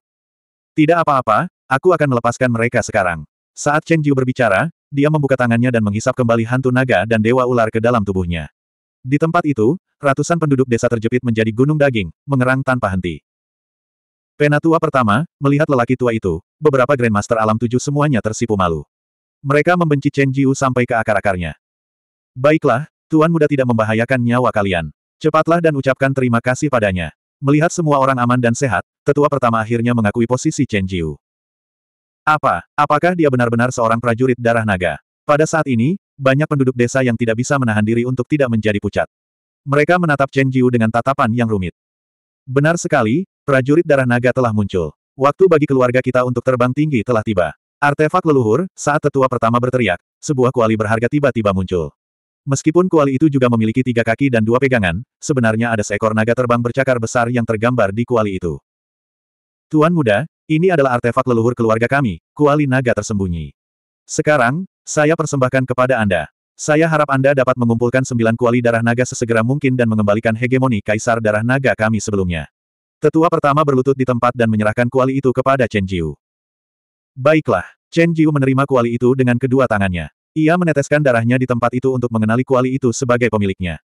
Tidak apa-apa, aku akan melepaskan mereka sekarang. Saat Chen Jiu berbicara, dia membuka tangannya dan menghisap kembali hantu naga dan dewa ular ke dalam tubuhnya. Di tempat itu, ratusan penduduk desa terjepit menjadi gunung daging, mengerang tanpa henti. Penatua pertama, melihat lelaki tua itu, beberapa Grandmaster Alam Tujuh semuanya tersipu malu. Mereka membenci Chen Jiu sampai ke akar-akarnya. Baiklah, Tuan Muda tidak membahayakan nyawa kalian. Cepatlah dan ucapkan terima kasih padanya. Melihat semua orang aman dan sehat, tetua pertama akhirnya mengakui posisi Chen Jiu. Apa, apakah dia benar-benar seorang prajurit darah naga? Pada saat ini, banyak penduduk desa yang tidak bisa menahan diri untuk tidak menjadi pucat. Mereka menatap Chen Jiu dengan tatapan yang rumit. Benar sekali, Prajurit darah naga telah muncul. Waktu bagi keluarga kita untuk terbang tinggi telah tiba. Artefak leluhur, saat tetua pertama berteriak, sebuah kuali berharga tiba-tiba muncul. Meskipun kuali itu juga memiliki tiga kaki dan dua pegangan, sebenarnya ada seekor naga terbang bercakar besar yang tergambar di kuali itu. Tuan muda, ini adalah artefak leluhur keluarga kami, kuali naga tersembunyi. Sekarang, saya persembahkan kepada Anda. Saya harap Anda dapat mengumpulkan sembilan kuali darah naga sesegera mungkin dan mengembalikan hegemoni kaisar darah naga kami sebelumnya. Tetua pertama berlutut di tempat dan menyerahkan kuali itu kepada Chen Jiu. Baiklah, Chen Jiu menerima kuali itu dengan kedua tangannya. Ia meneteskan darahnya di tempat itu untuk mengenali kuali itu sebagai pemiliknya.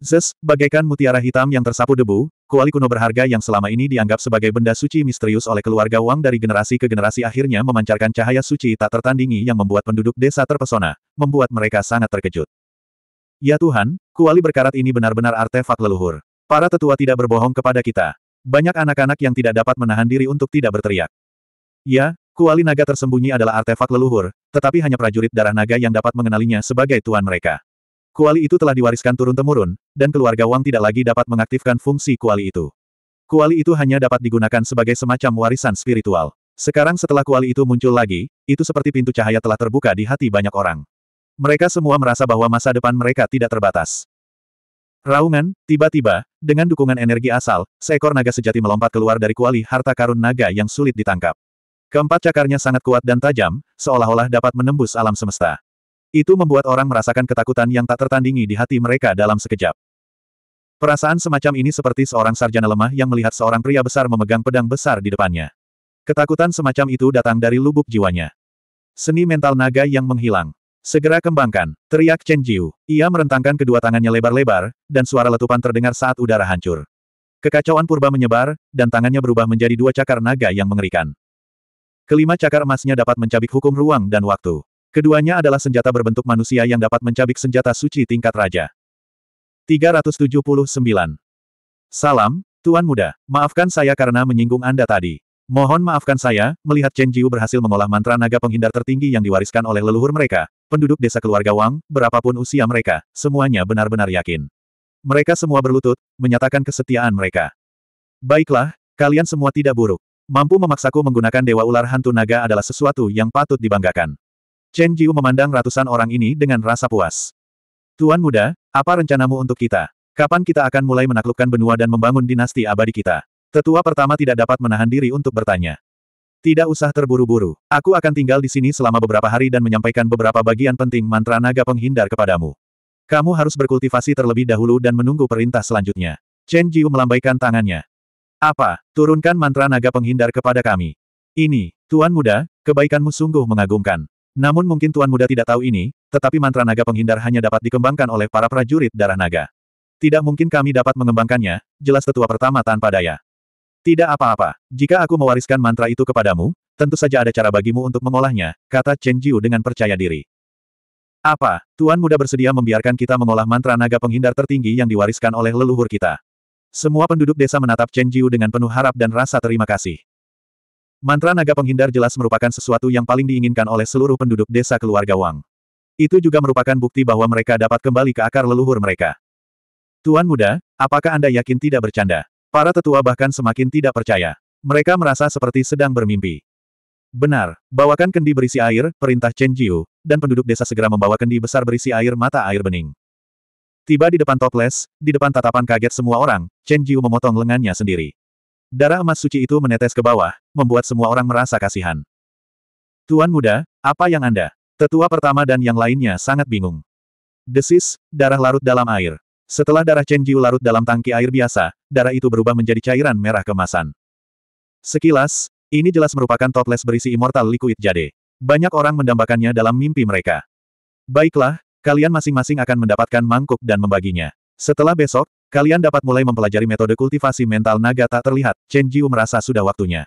Zes, bagaikan mutiara hitam yang tersapu debu, kuali kuno berharga yang selama ini dianggap sebagai benda suci misterius oleh keluarga Wang dari generasi ke generasi akhirnya memancarkan cahaya suci tak tertandingi yang membuat penduduk desa terpesona, membuat mereka sangat terkejut. Ya Tuhan, kuali berkarat ini benar-benar artefak leluhur. Para tetua tidak berbohong kepada kita. Banyak anak-anak yang tidak dapat menahan diri untuk tidak berteriak. Ya, kuali naga tersembunyi adalah artefak leluhur, tetapi hanya prajurit darah naga yang dapat mengenalinya sebagai tuan mereka. Kuali itu telah diwariskan turun-temurun, dan keluarga Wang tidak lagi dapat mengaktifkan fungsi kuali itu. Kuali itu hanya dapat digunakan sebagai semacam warisan spiritual. Sekarang setelah kuali itu muncul lagi, itu seperti pintu cahaya telah terbuka di hati banyak orang. Mereka semua merasa bahwa masa depan mereka tidak terbatas. Raungan, tiba-tiba, dengan dukungan energi asal, seekor naga sejati melompat keluar dari kuali harta karun naga yang sulit ditangkap. Keempat cakarnya sangat kuat dan tajam, seolah-olah dapat menembus alam semesta. Itu membuat orang merasakan ketakutan yang tak tertandingi di hati mereka dalam sekejap. Perasaan semacam ini seperti seorang sarjana lemah yang melihat seorang pria besar memegang pedang besar di depannya. Ketakutan semacam itu datang dari lubuk jiwanya. Seni mental naga yang menghilang. Segera kembangkan, teriak Chen Jiu. Ia merentangkan kedua tangannya lebar-lebar, dan suara letupan terdengar saat udara hancur. Kekacauan purba menyebar, dan tangannya berubah menjadi dua cakar naga yang mengerikan. Kelima cakar emasnya dapat mencabik hukum ruang dan waktu. Keduanya adalah senjata berbentuk manusia yang dapat mencabik senjata suci tingkat raja. 379. Salam, Tuan Muda. Maafkan saya karena menyinggung Anda tadi. Mohon maafkan saya, melihat Chen Jiu berhasil mengolah mantra naga penghindar tertinggi yang diwariskan oleh leluhur mereka, penduduk desa keluarga Wang, berapapun usia mereka, semuanya benar-benar yakin. Mereka semua berlutut, menyatakan kesetiaan mereka. Baiklah, kalian semua tidak buruk. Mampu memaksaku menggunakan Dewa Ular Hantu Naga adalah sesuatu yang patut dibanggakan. Chen Jiu memandang ratusan orang ini dengan rasa puas. Tuan muda, apa rencanamu untuk kita? Kapan kita akan mulai menaklukkan benua dan membangun dinasti abadi kita? Tetua pertama tidak dapat menahan diri untuk bertanya. Tidak usah terburu-buru. Aku akan tinggal di sini selama beberapa hari dan menyampaikan beberapa bagian penting mantra naga penghindar kepadamu. Kamu harus berkultivasi terlebih dahulu dan menunggu perintah selanjutnya. Chen Jiu melambaikan tangannya. Apa? Turunkan mantra naga penghindar kepada kami. Ini, Tuan Muda, kebaikanmu sungguh mengagumkan. Namun mungkin Tuan Muda tidak tahu ini, tetapi mantra naga penghindar hanya dapat dikembangkan oleh para prajurit darah naga. Tidak mungkin kami dapat mengembangkannya, jelas tetua pertama tanpa daya. Tidak apa-apa, jika aku mewariskan mantra itu kepadamu, tentu saja ada cara bagimu untuk mengolahnya, kata Chen Jiu dengan percaya diri. Apa, Tuan Muda bersedia membiarkan kita mengolah mantra naga penghindar tertinggi yang diwariskan oleh leluhur kita? Semua penduduk desa menatap Chen Jiu dengan penuh harap dan rasa terima kasih. Mantra naga penghindar jelas merupakan sesuatu yang paling diinginkan oleh seluruh penduduk desa keluarga Wang. Itu juga merupakan bukti bahwa mereka dapat kembali ke akar leluhur mereka. Tuan muda, apakah Anda yakin tidak bercanda? Para tetua bahkan semakin tidak percaya. Mereka merasa seperti sedang bermimpi. Benar, bawakan kendi berisi air, perintah Chen Jiu, dan penduduk desa segera membawa kendi besar berisi air mata air bening. Tiba di depan toples, di depan tatapan kaget semua orang, Chen Jiu memotong lengannya sendiri. Darah emas suci itu menetes ke bawah, membuat semua orang merasa kasihan. Tuan muda, apa yang Anda? Tetua pertama dan yang lainnya sangat bingung. Desis, darah larut dalam air. Setelah darah Chen Jiu larut dalam tangki air biasa, darah itu berubah menjadi cairan merah kemasan. Sekilas, ini jelas merupakan toples berisi immortal liquid jade. Banyak orang mendambakannya dalam mimpi mereka. Baiklah, kalian masing-masing akan mendapatkan mangkuk dan membaginya. Setelah besok, kalian dapat mulai mempelajari metode kultivasi mental naga tak terlihat. Chen Jiu merasa sudah waktunya.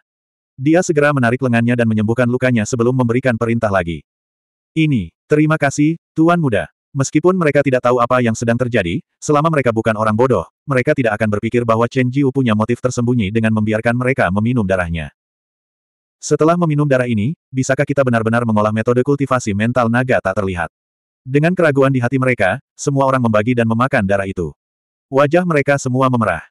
Dia segera menarik lengannya dan menyembuhkan lukanya sebelum memberikan perintah lagi. Ini, terima kasih, Tuan Muda. Meskipun mereka tidak tahu apa yang sedang terjadi, selama mereka bukan orang bodoh, mereka tidak akan berpikir bahwa Chen Jiu punya motif tersembunyi dengan membiarkan mereka meminum darahnya. Setelah meminum darah ini, bisakah kita benar-benar mengolah metode kultivasi mental naga tak terlihat? Dengan keraguan di hati mereka, semua orang membagi dan memakan darah itu. Wajah mereka semua memerah.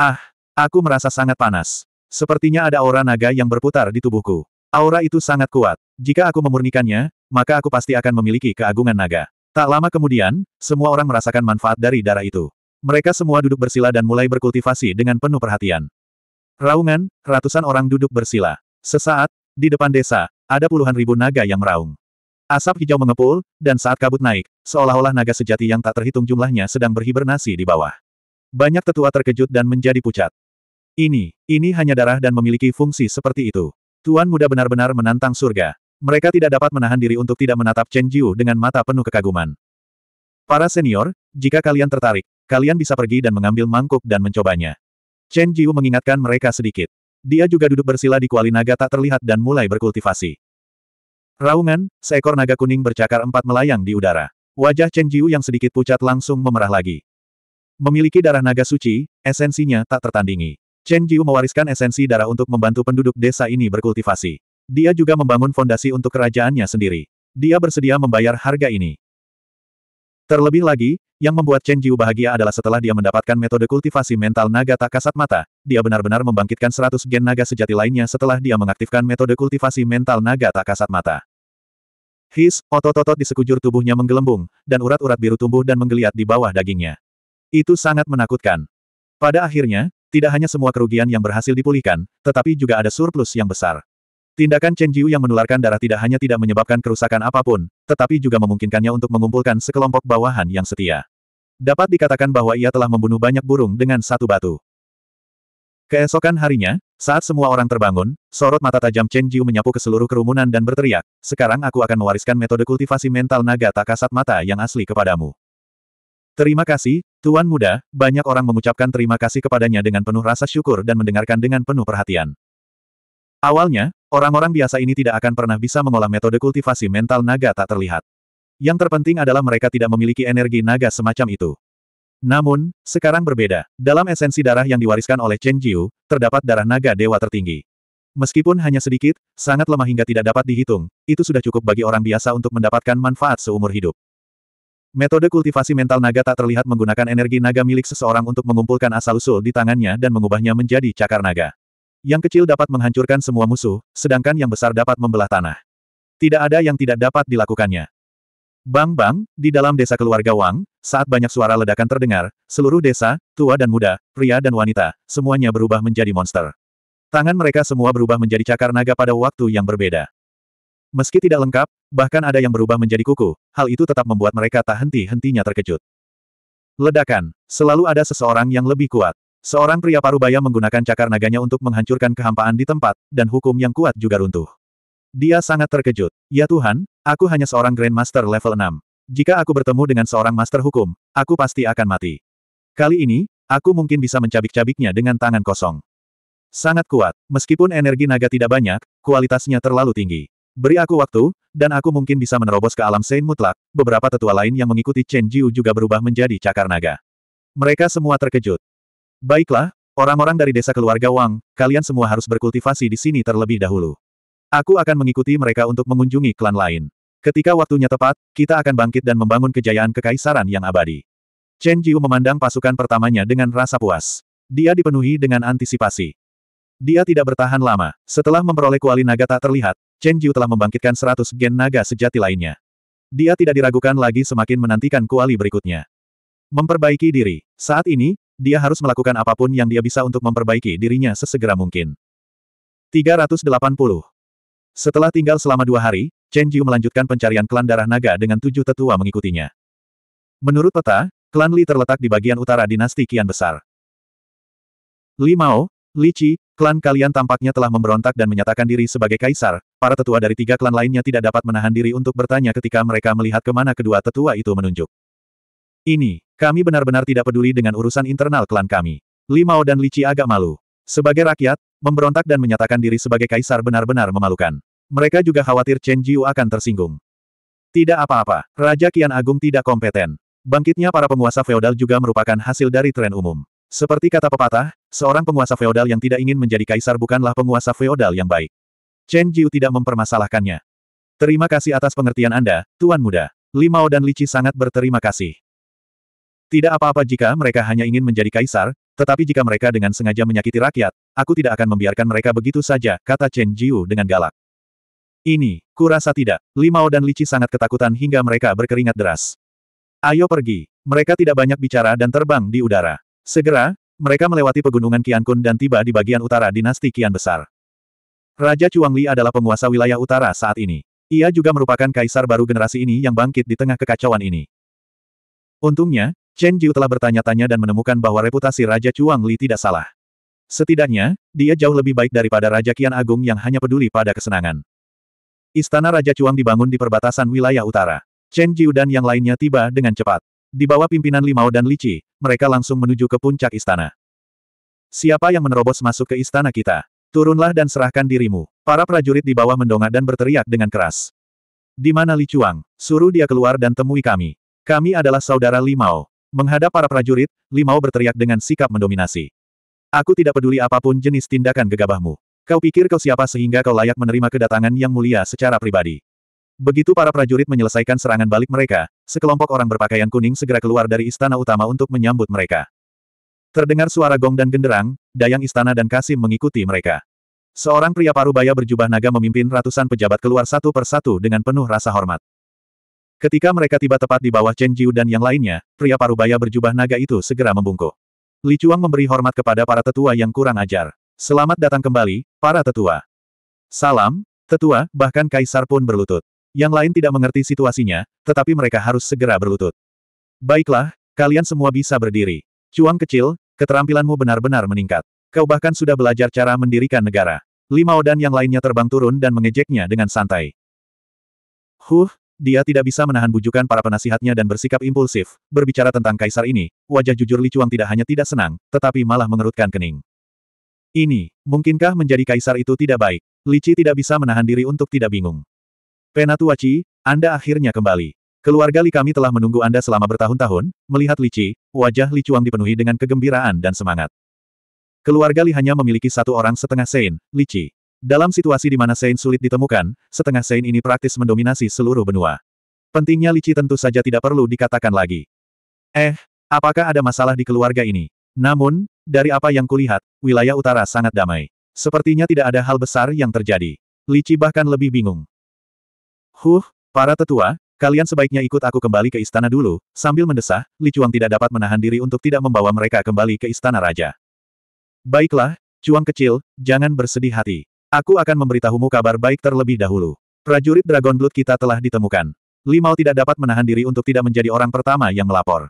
Ah, aku merasa sangat panas. Sepertinya ada aura naga yang berputar di tubuhku. Aura itu sangat kuat. Jika aku memurnikannya, maka aku pasti akan memiliki keagungan naga. Tak lama kemudian, semua orang merasakan manfaat dari darah itu. Mereka semua duduk bersila dan mulai berkultivasi dengan penuh perhatian. Raungan, ratusan orang duduk bersila. Sesaat, di depan desa, ada puluhan ribu naga yang meraung. Asap hijau mengepul, dan saat kabut naik, seolah-olah naga sejati yang tak terhitung jumlahnya sedang berhibernasi di bawah. Banyak tetua terkejut dan menjadi pucat. Ini, ini hanya darah dan memiliki fungsi seperti itu. Tuan muda benar-benar menantang surga. Mereka tidak dapat menahan diri untuk tidak menatap Chen Jiu dengan mata penuh kekaguman. Para senior, jika kalian tertarik, kalian bisa pergi dan mengambil mangkuk dan mencobanya. Chen Jiu mengingatkan mereka sedikit. Dia juga duduk bersila di kuali naga tak terlihat dan mulai berkultivasi. Raungan, seekor naga kuning bercakar empat melayang di udara. Wajah Chen Jiu yang sedikit pucat langsung memerah lagi. Memiliki darah naga suci, esensinya tak tertandingi. Chen Jiu mewariskan esensi darah untuk membantu penduduk desa ini berkultivasi. Dia juga membangun fondasi untuk kerajaannya sendiri. Dia bersedia membayar harga ini. Terlebih lagi, yang membuat Chen Jiu bahagia adalah setelah dia mendapatkan metode kultivasi mental naga tak kasat mata, dia benar-benar membangkitkan 100 gen naga sejati lainnya setelah dia mengaktifkan metode kultivasi mental naga tak kasat mata. His, otot-otot di sekujur tubuhnya menggelembung, dan urat-urat biru tumbuh dan menggeliat di bawah dagingnya. Itu sangat menakutkan. Pada akhirnya, tidak hanya semua kerugian yang berhasil dipulihkan, tetapi juga ada surplus yang besar. Tindakan Chen Jiu yang menularkan darah tidak hanya tidak menyebabkan kerusakan apapun, tetapi juga memungkinkannya untuk mengumpulkan sekelompok bawahan yang setia. Dapat dikatakan bahwa ia telah membunuh banyak burung dengan satu batu. Keesokan harinya, saat semua orang terbangun, sorot mata tajam Chen Jiu menyapu ke seluruh kerumunan dan berteriak, sekarang aku akan mewariskan metode kultivasi mental naga tak kasat mata yang asli kepadamu. Terima kasih, Tuan Muda, banyak orang mengucapkan terima kasih kepadanya dengan penuh rasa syukur dan mendengarkan dengan penuh perhatian. Awalnya, orang-orang biasa ini tidak akan pernah bisa mengolah metode kultivasi mental naga tak terlihat. Yang terpenting adalah mereka tidak memiliki energi naga semacam itu. Namun, sekarang berbeda. Dalam esensi darah yang diwariskan oleh Chen Jiu, terdapat darah naga dewa tertinggi. Meskipun hanya sedikit, sangat lemah hingga tidak dapat dihitung, itu sudah cukup bagi orang biasa untuk mendapatkan manfaat seumur hidup. Metode kultivasi mental naga tak terlihat menggunakan energi naga milik seseorang untuk mengumpulkan asal-usul di tangannya dan mengubahnya menjadi cakar naga. Yang kecil dapat menghancurkan semua musuh, sedangkan yang besar dapat membelah tanah. Tidak ada yang tidak dapat dilakukannya. Bang-bang, di dalam desa keluarga Wang, saat banyak suara ledakan terdengar, seluruh desa, tua dan muda, pria dan wanita, semuanya berubah menjadi monster. Tangan mereka semua berubah menjadi cakar naga pada waktu yang berbeda. Meski tidak lengkap, bahkan ada yang berubah menjadi kuku, hal itu tetap membuat mereka tak henti-hentinya terkejut. Ledakan, selalu ada seseorang yang lebih kuat. Seorang pria parubaya menggunakan cakar naganya untuk menghancurkan kehampaan di tempat, dan hukum yang kuat juga runtuh. Dia sangat terkejut. Ya Tuhan, aku hanya seorang Grandmaster level 6. Jika aku bertemu dengan seorang master hukum, aku pasti akan mati. Kali ini, aku mungkin bisa mencabik-cabiknya dengan tangan kosong. Sangat kuat, meskipun energi naga tidak banyak, kualitasnya terlalu tinggi. Beri aku waktu, dan aku mungkin bisa menerobos ke alam Sein mutlak, beberapa tetua lain yang mengikuti Chen Jiu juga berubah menjadi cakar naga. Mereka semua terkejut, Baiklah, orang-orang dari desa keluarga Wang, kalian semua harus berkultivasi di sini terlebih dahulu. Aku akan mengikuti mereka untuk mengunjungi klan lain. Ketika waktunya tepat, kita akan bangkit dan membangun kejayaan kekaisaran yang abadi. Chen Jiu memandang pasukan pertamanya dengan rasa puas. Dia dipenuhi dengan antisipasi. Dia tidak bertahan lama. Setelah memperoleh kuali naga tak terlihat, Chen Jiu telah membangkitkan 100 gen naga sejati lainnya. Dia tidak diragukan lagi semakin menantikan kuali berikutnya. Memperbaiki diri. Saat ini, dia harus melakukan apapun yang dia bisa untuk memperbaiki dirinya sesegera mungkin. 380. Setelah tinggal selama dua hari, Chen Jiu melanjutkan pencarian klan darah naga dengan tujuh tetua mengikutinya. Menurut peta, klan Li terletak di bagian utara dinasti Kian Besar. Li Mao, Li Qi, klan kalian tampaknya telah memberontak dan menyatakan diri sebagai kaisar, para tetua dari tiga klan lainnya tidak dapat menahan diri untuk bertanya ketika mereka melihat kemana kedua tetua itu menunjuk. Ini kami benar-benar tidak peduli dengan urusan internal klan kami. Limao dan Lici agak malu. Sebagai rakyat, memberontak dan menyatakan diri sebagai kaisar benar-benar memalukan. Mereka juga khawatir Chen Jiu akan tersinggung. Tidak apa-apa, Raja Kian Agung tidak kompeten. Bangkitnya para penguasa feodal juga merupakan hasil dari tren umum. Seperti kata pepatah, seorang penguasa feodal yang tidak ingin menjadi kaisar bukanlah penguasa feodal yang baik. Chen Jiu tidak mempermasalahkannya. Terima kasih atas pengertian Anda, Tuan Muda. Limao dan Lici sangat berterima kasih. Tidak apa-apa jika mereka hanya ingin menjadi kaisar, tetapi jika mereka dengan sengaja menyakiti rakyat, aku tidak akan membiarkan mereka begitu saja, kata Chen Jiu dengan galak. Ini, kurasa tidak, Limao dan Lici sangat ketakutan hingga mereka berkeringat deras. Ayo pergi. Mereka tidak banyak bicara dan terbang di udara. Segera, mereka melewati pegunungan Qiankun dan tiba di bagian utara dinasti Qian Besar. Raja Chuangli adalah penguasa wilayah utara saat ini. Ia juga merupakan kaisar baru generasi ini yang bangkit di tengah kekacauan ini. Untungnya, Chen Jiu telah bertanya-tanya dan menemukan bahwa reputasi Raja Chuang Li tidak salah. Setidaknya, dia jauh lebih baik daripada Raja Kian Agung yang hanya peduli pada kesenangan. Istana Raja Chuang dibangun di perbatasan wilayah utara. Chen Jiu dan yang lainnya tiba dengan cepat. Di bawah pimpinan Limao dan Li Lici, mereka langsung menuju ke puncak istana. Siapa yang menerobos masuk ke istana kita? Turunlah dan serahkan dirimu. Para prajurit di bawah mendongak dan berteriak dengan keras. Di mana Li Chuang? Suruh dia keluar dan temui kami. Kami adalah saudara Limao. Menghadap para prajurit, Limau berteriak dengan sikap mendominasi. Aku tidak peduli apapun jenis tindakan gegabahmu. Kau pikir kau siapa sehingga kau layak menerima kedatangan yang mulia secara pribadi. Begitu para prajurit menyelesaikan serangan balik mereka, sekelompok orang berpakaian kuning segera keluar dari istana utama untuk menyambut mereka. Terdengar suara gong dan genderang, dayang istana dan Kasim mengikuti mereka. Seorang pria parubaya berjubah naga memimpin ratusan pejabat keluar satu persatu dengan penuh rasa hormat. Ketika mereka tiba tepat di bawah Chen Jiu dan yang lainnya, pria parubaya berjubah naga itu segera membungkuk. Li Chuang memberi hormat kepada para tetua yang kurang ajar. Selamat datang kembali, para tetua. Salam, tetua, bahkan kaisar pun berlutut. Yang lain tidak mengerti situasinya, tetapi mereka harus segera berlutut. Baiklah, kalian semua bisa berdiri. Cuang kecil, keterampilanmu benar-benar meningkat. Kau bahkan sudah belajar cara mendirikan negara. Limao dan yang lainnya terbang turun dan mengejeknya dengan santai. Huh, dia tidak bisa menahan bujukan para penasihatnya dan bersikap impulsif. Berbicara tentang kaisar ini, wajah jujur Li Chuang tidak hanya tidak senang, tetapi malah mengerutkan kening. Ini, mungkinkah menjadi kaisar itu tidak baik? Li Qi tidak bisa menahan diri untuk tidak bingung. Penatua Qi, Anda akhirnya kembali. Keluarga Li kami telah menunggu Anda selama bertahun-tahun, melihat Li Qi, wajah Li Chuang dipenuhi dengan kegembiraan dan semangat. Keluarga Li hanya memiliki satu orang setengah sein, Li Qi. Dalam situasi di mana Sein sulit ditemukan, setengah Sein ini praktis mendominasi seluruh benua. Pentingnya Lici tentu saja tidak perlu dikatakan lagi. Eh, apakah ada masalah di keluarga ini? Namun, dari apa yang kulihat, wilayah utara sangat damai. Sepertinya tidak ada hal besar yang terjadi. Lici bahkan lebih bingung. Huh, para tetua, kalian sebaiknya ikut aku kembali ke istana dulu, sambil mendesah, Li Chuang tidak dapat menahan diri untuk tidak membawa mereka kembali ke istana raja. Baiklah, Chuang kecil, jangan bersedih hati. Aku akan memberitahumu kabar baik terlebih dahulu. Prajurit Dragon Blood kita telah ditemukan. Limau tidak dapat menahan diri untuk tidak menjadi orang pertama yang melapor.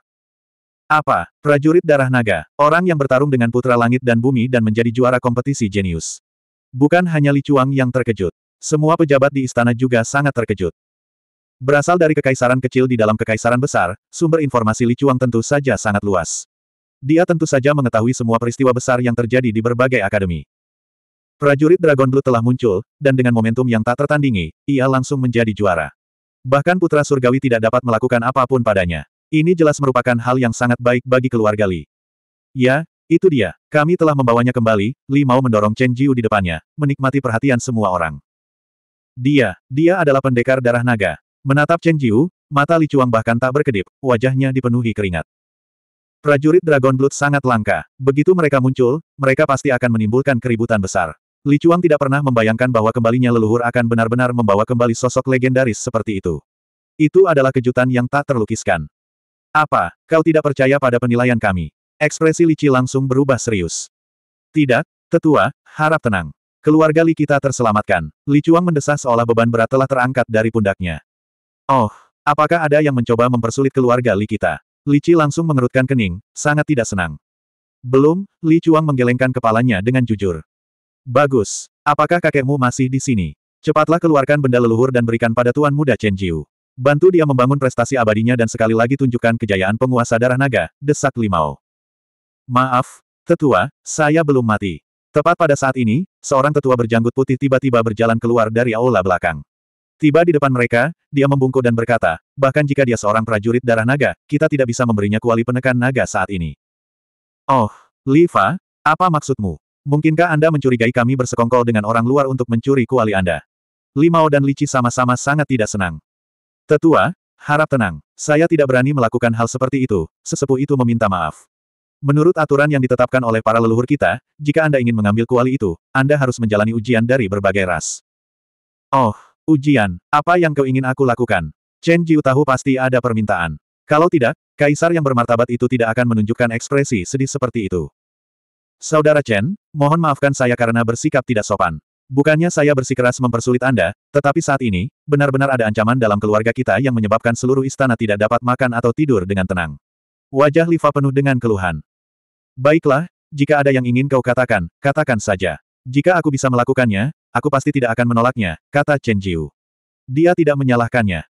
Apa? Prajurit Darah Naga, orang yang bertarung dengan Putra Langit dan Bumi dan menjadi juara kompetisi jenius. Bukan hanya Li Chuang yang terkejut. Semua pejabat di istana juga sangat terkejut. Berasal dari kekaisaran kecil di dalam kekaisaran besar, sumber informasi Li Chuang tentu saja sangat luas. Dia tentu saja mengetahui semua peristiwa besar yang terjadi di berbagai akademi. Prajurit Dragon Blue telah muncul, dan dengan momentum yang tak tertandingi, ia langsung menjadi juara. Bahkan Putra Surgawi tidak dapat melakukan apapun padanya. Ini jelas merupakan hal yang sangat baik bagi keluarga Li. Ya, itu dia. Kami telah membawanya kembali, Li mau mendorong Chen Jiu di depannya, menikmati perhatian semua orang. Dia, dia adalah pendekar darah naga. Menatap Chen Jiu, mata Li Chuang bahkan tak berkedip, wajahnya dipenuhi keringat. Prajurit Dragon Blood sangat langka. Begitu mereka muncul, mereka pasti akan menimbulkan keributan besar. Li Chuang tidak pernah membayangkan bahwa kembalinya leluhur akan benar-benar membawa kembali sosok legendaris seperti itu. Itu adalah kejutan yang tak terlukiskan. Apa, kau tidak percaya pada penilaian kami? Ekspresi Li Qi langsung berubah serius. Tidak, tetua, harap tenang. Keluarga Li kita terselamatkan. Li Chuang mendesah seolah beban berat telah terangkat dari pundaknya. Oh, apakah ada yang mencoba mempersulit keluarga Li kita? Li Qi langsung mengerutkan kening, sangat tidak senang. Belum, Li Chuang menggelengkan kepalanya dengan jujur. Bagus. Apakah kakekmu masih di sini? Cepatlah keluarkan benda leluhur dan berikan pada tuan muda Chen Jiu. Bantu dia membangun prestasi abadinya dan sekali lagi tunjukkan kejayaan penguasa darah naga, desak Limau. Maaf, tetua, saya belum mati. Tepat pada saat ini, seorang tetua berjanggut putih tiba-tiba berjalan keluar dari aula belakang. Tiba di depan mereka, dia membungkuk dan berkata, bahkan jika dia seorang prajurit darah naga, kita tidak bisa memberinya kuali penekan naga saat ini. Oh, Liva, apa maksudmu? Mungkinkah Anda mencurigai kami bersekongkol dengan orang luar untuk mencuri kuali Anda? Limao dan Lici sama-sama sangat tidak senang. Tetua, harap tenang. Saya tidak berani melakukan hal seperti itu, sesepuh itu meminta maaf. Menurut aturan yang ditetapkan oleh para leluhur kita, jika Anda ingin mengambil kuali itu, Anda harus menjalani ujian dari berbagai ras. Oh, ujian, apa yang kau ingin aku lakukan? Chen Jiu tahu pasti ada permintaan. Kalau tidak, kaisar yang bermartabat itu tidak akan menunjukkan ekspresi sedih seperti itu. Saudara Chen, mohon maafkan saya karena bersikap tidak sopan. Bukannya saya bersikeras mempersulit Anda, tetapi saat ini, benar-benar ada ancaman dalam keluarga kita yang menyebabkan seluruh istana tidak dapat makan atau tidur dengan tenang. Wajah Lifa penuh dengan keluhan. Baiklah, jika ada yang ingin kau katakan, katakan saja. Jika aku bisa melakukannya, aku pasti tidak akan menolaknya, kata Chen Jiu. Dia tidak menyalahkannya.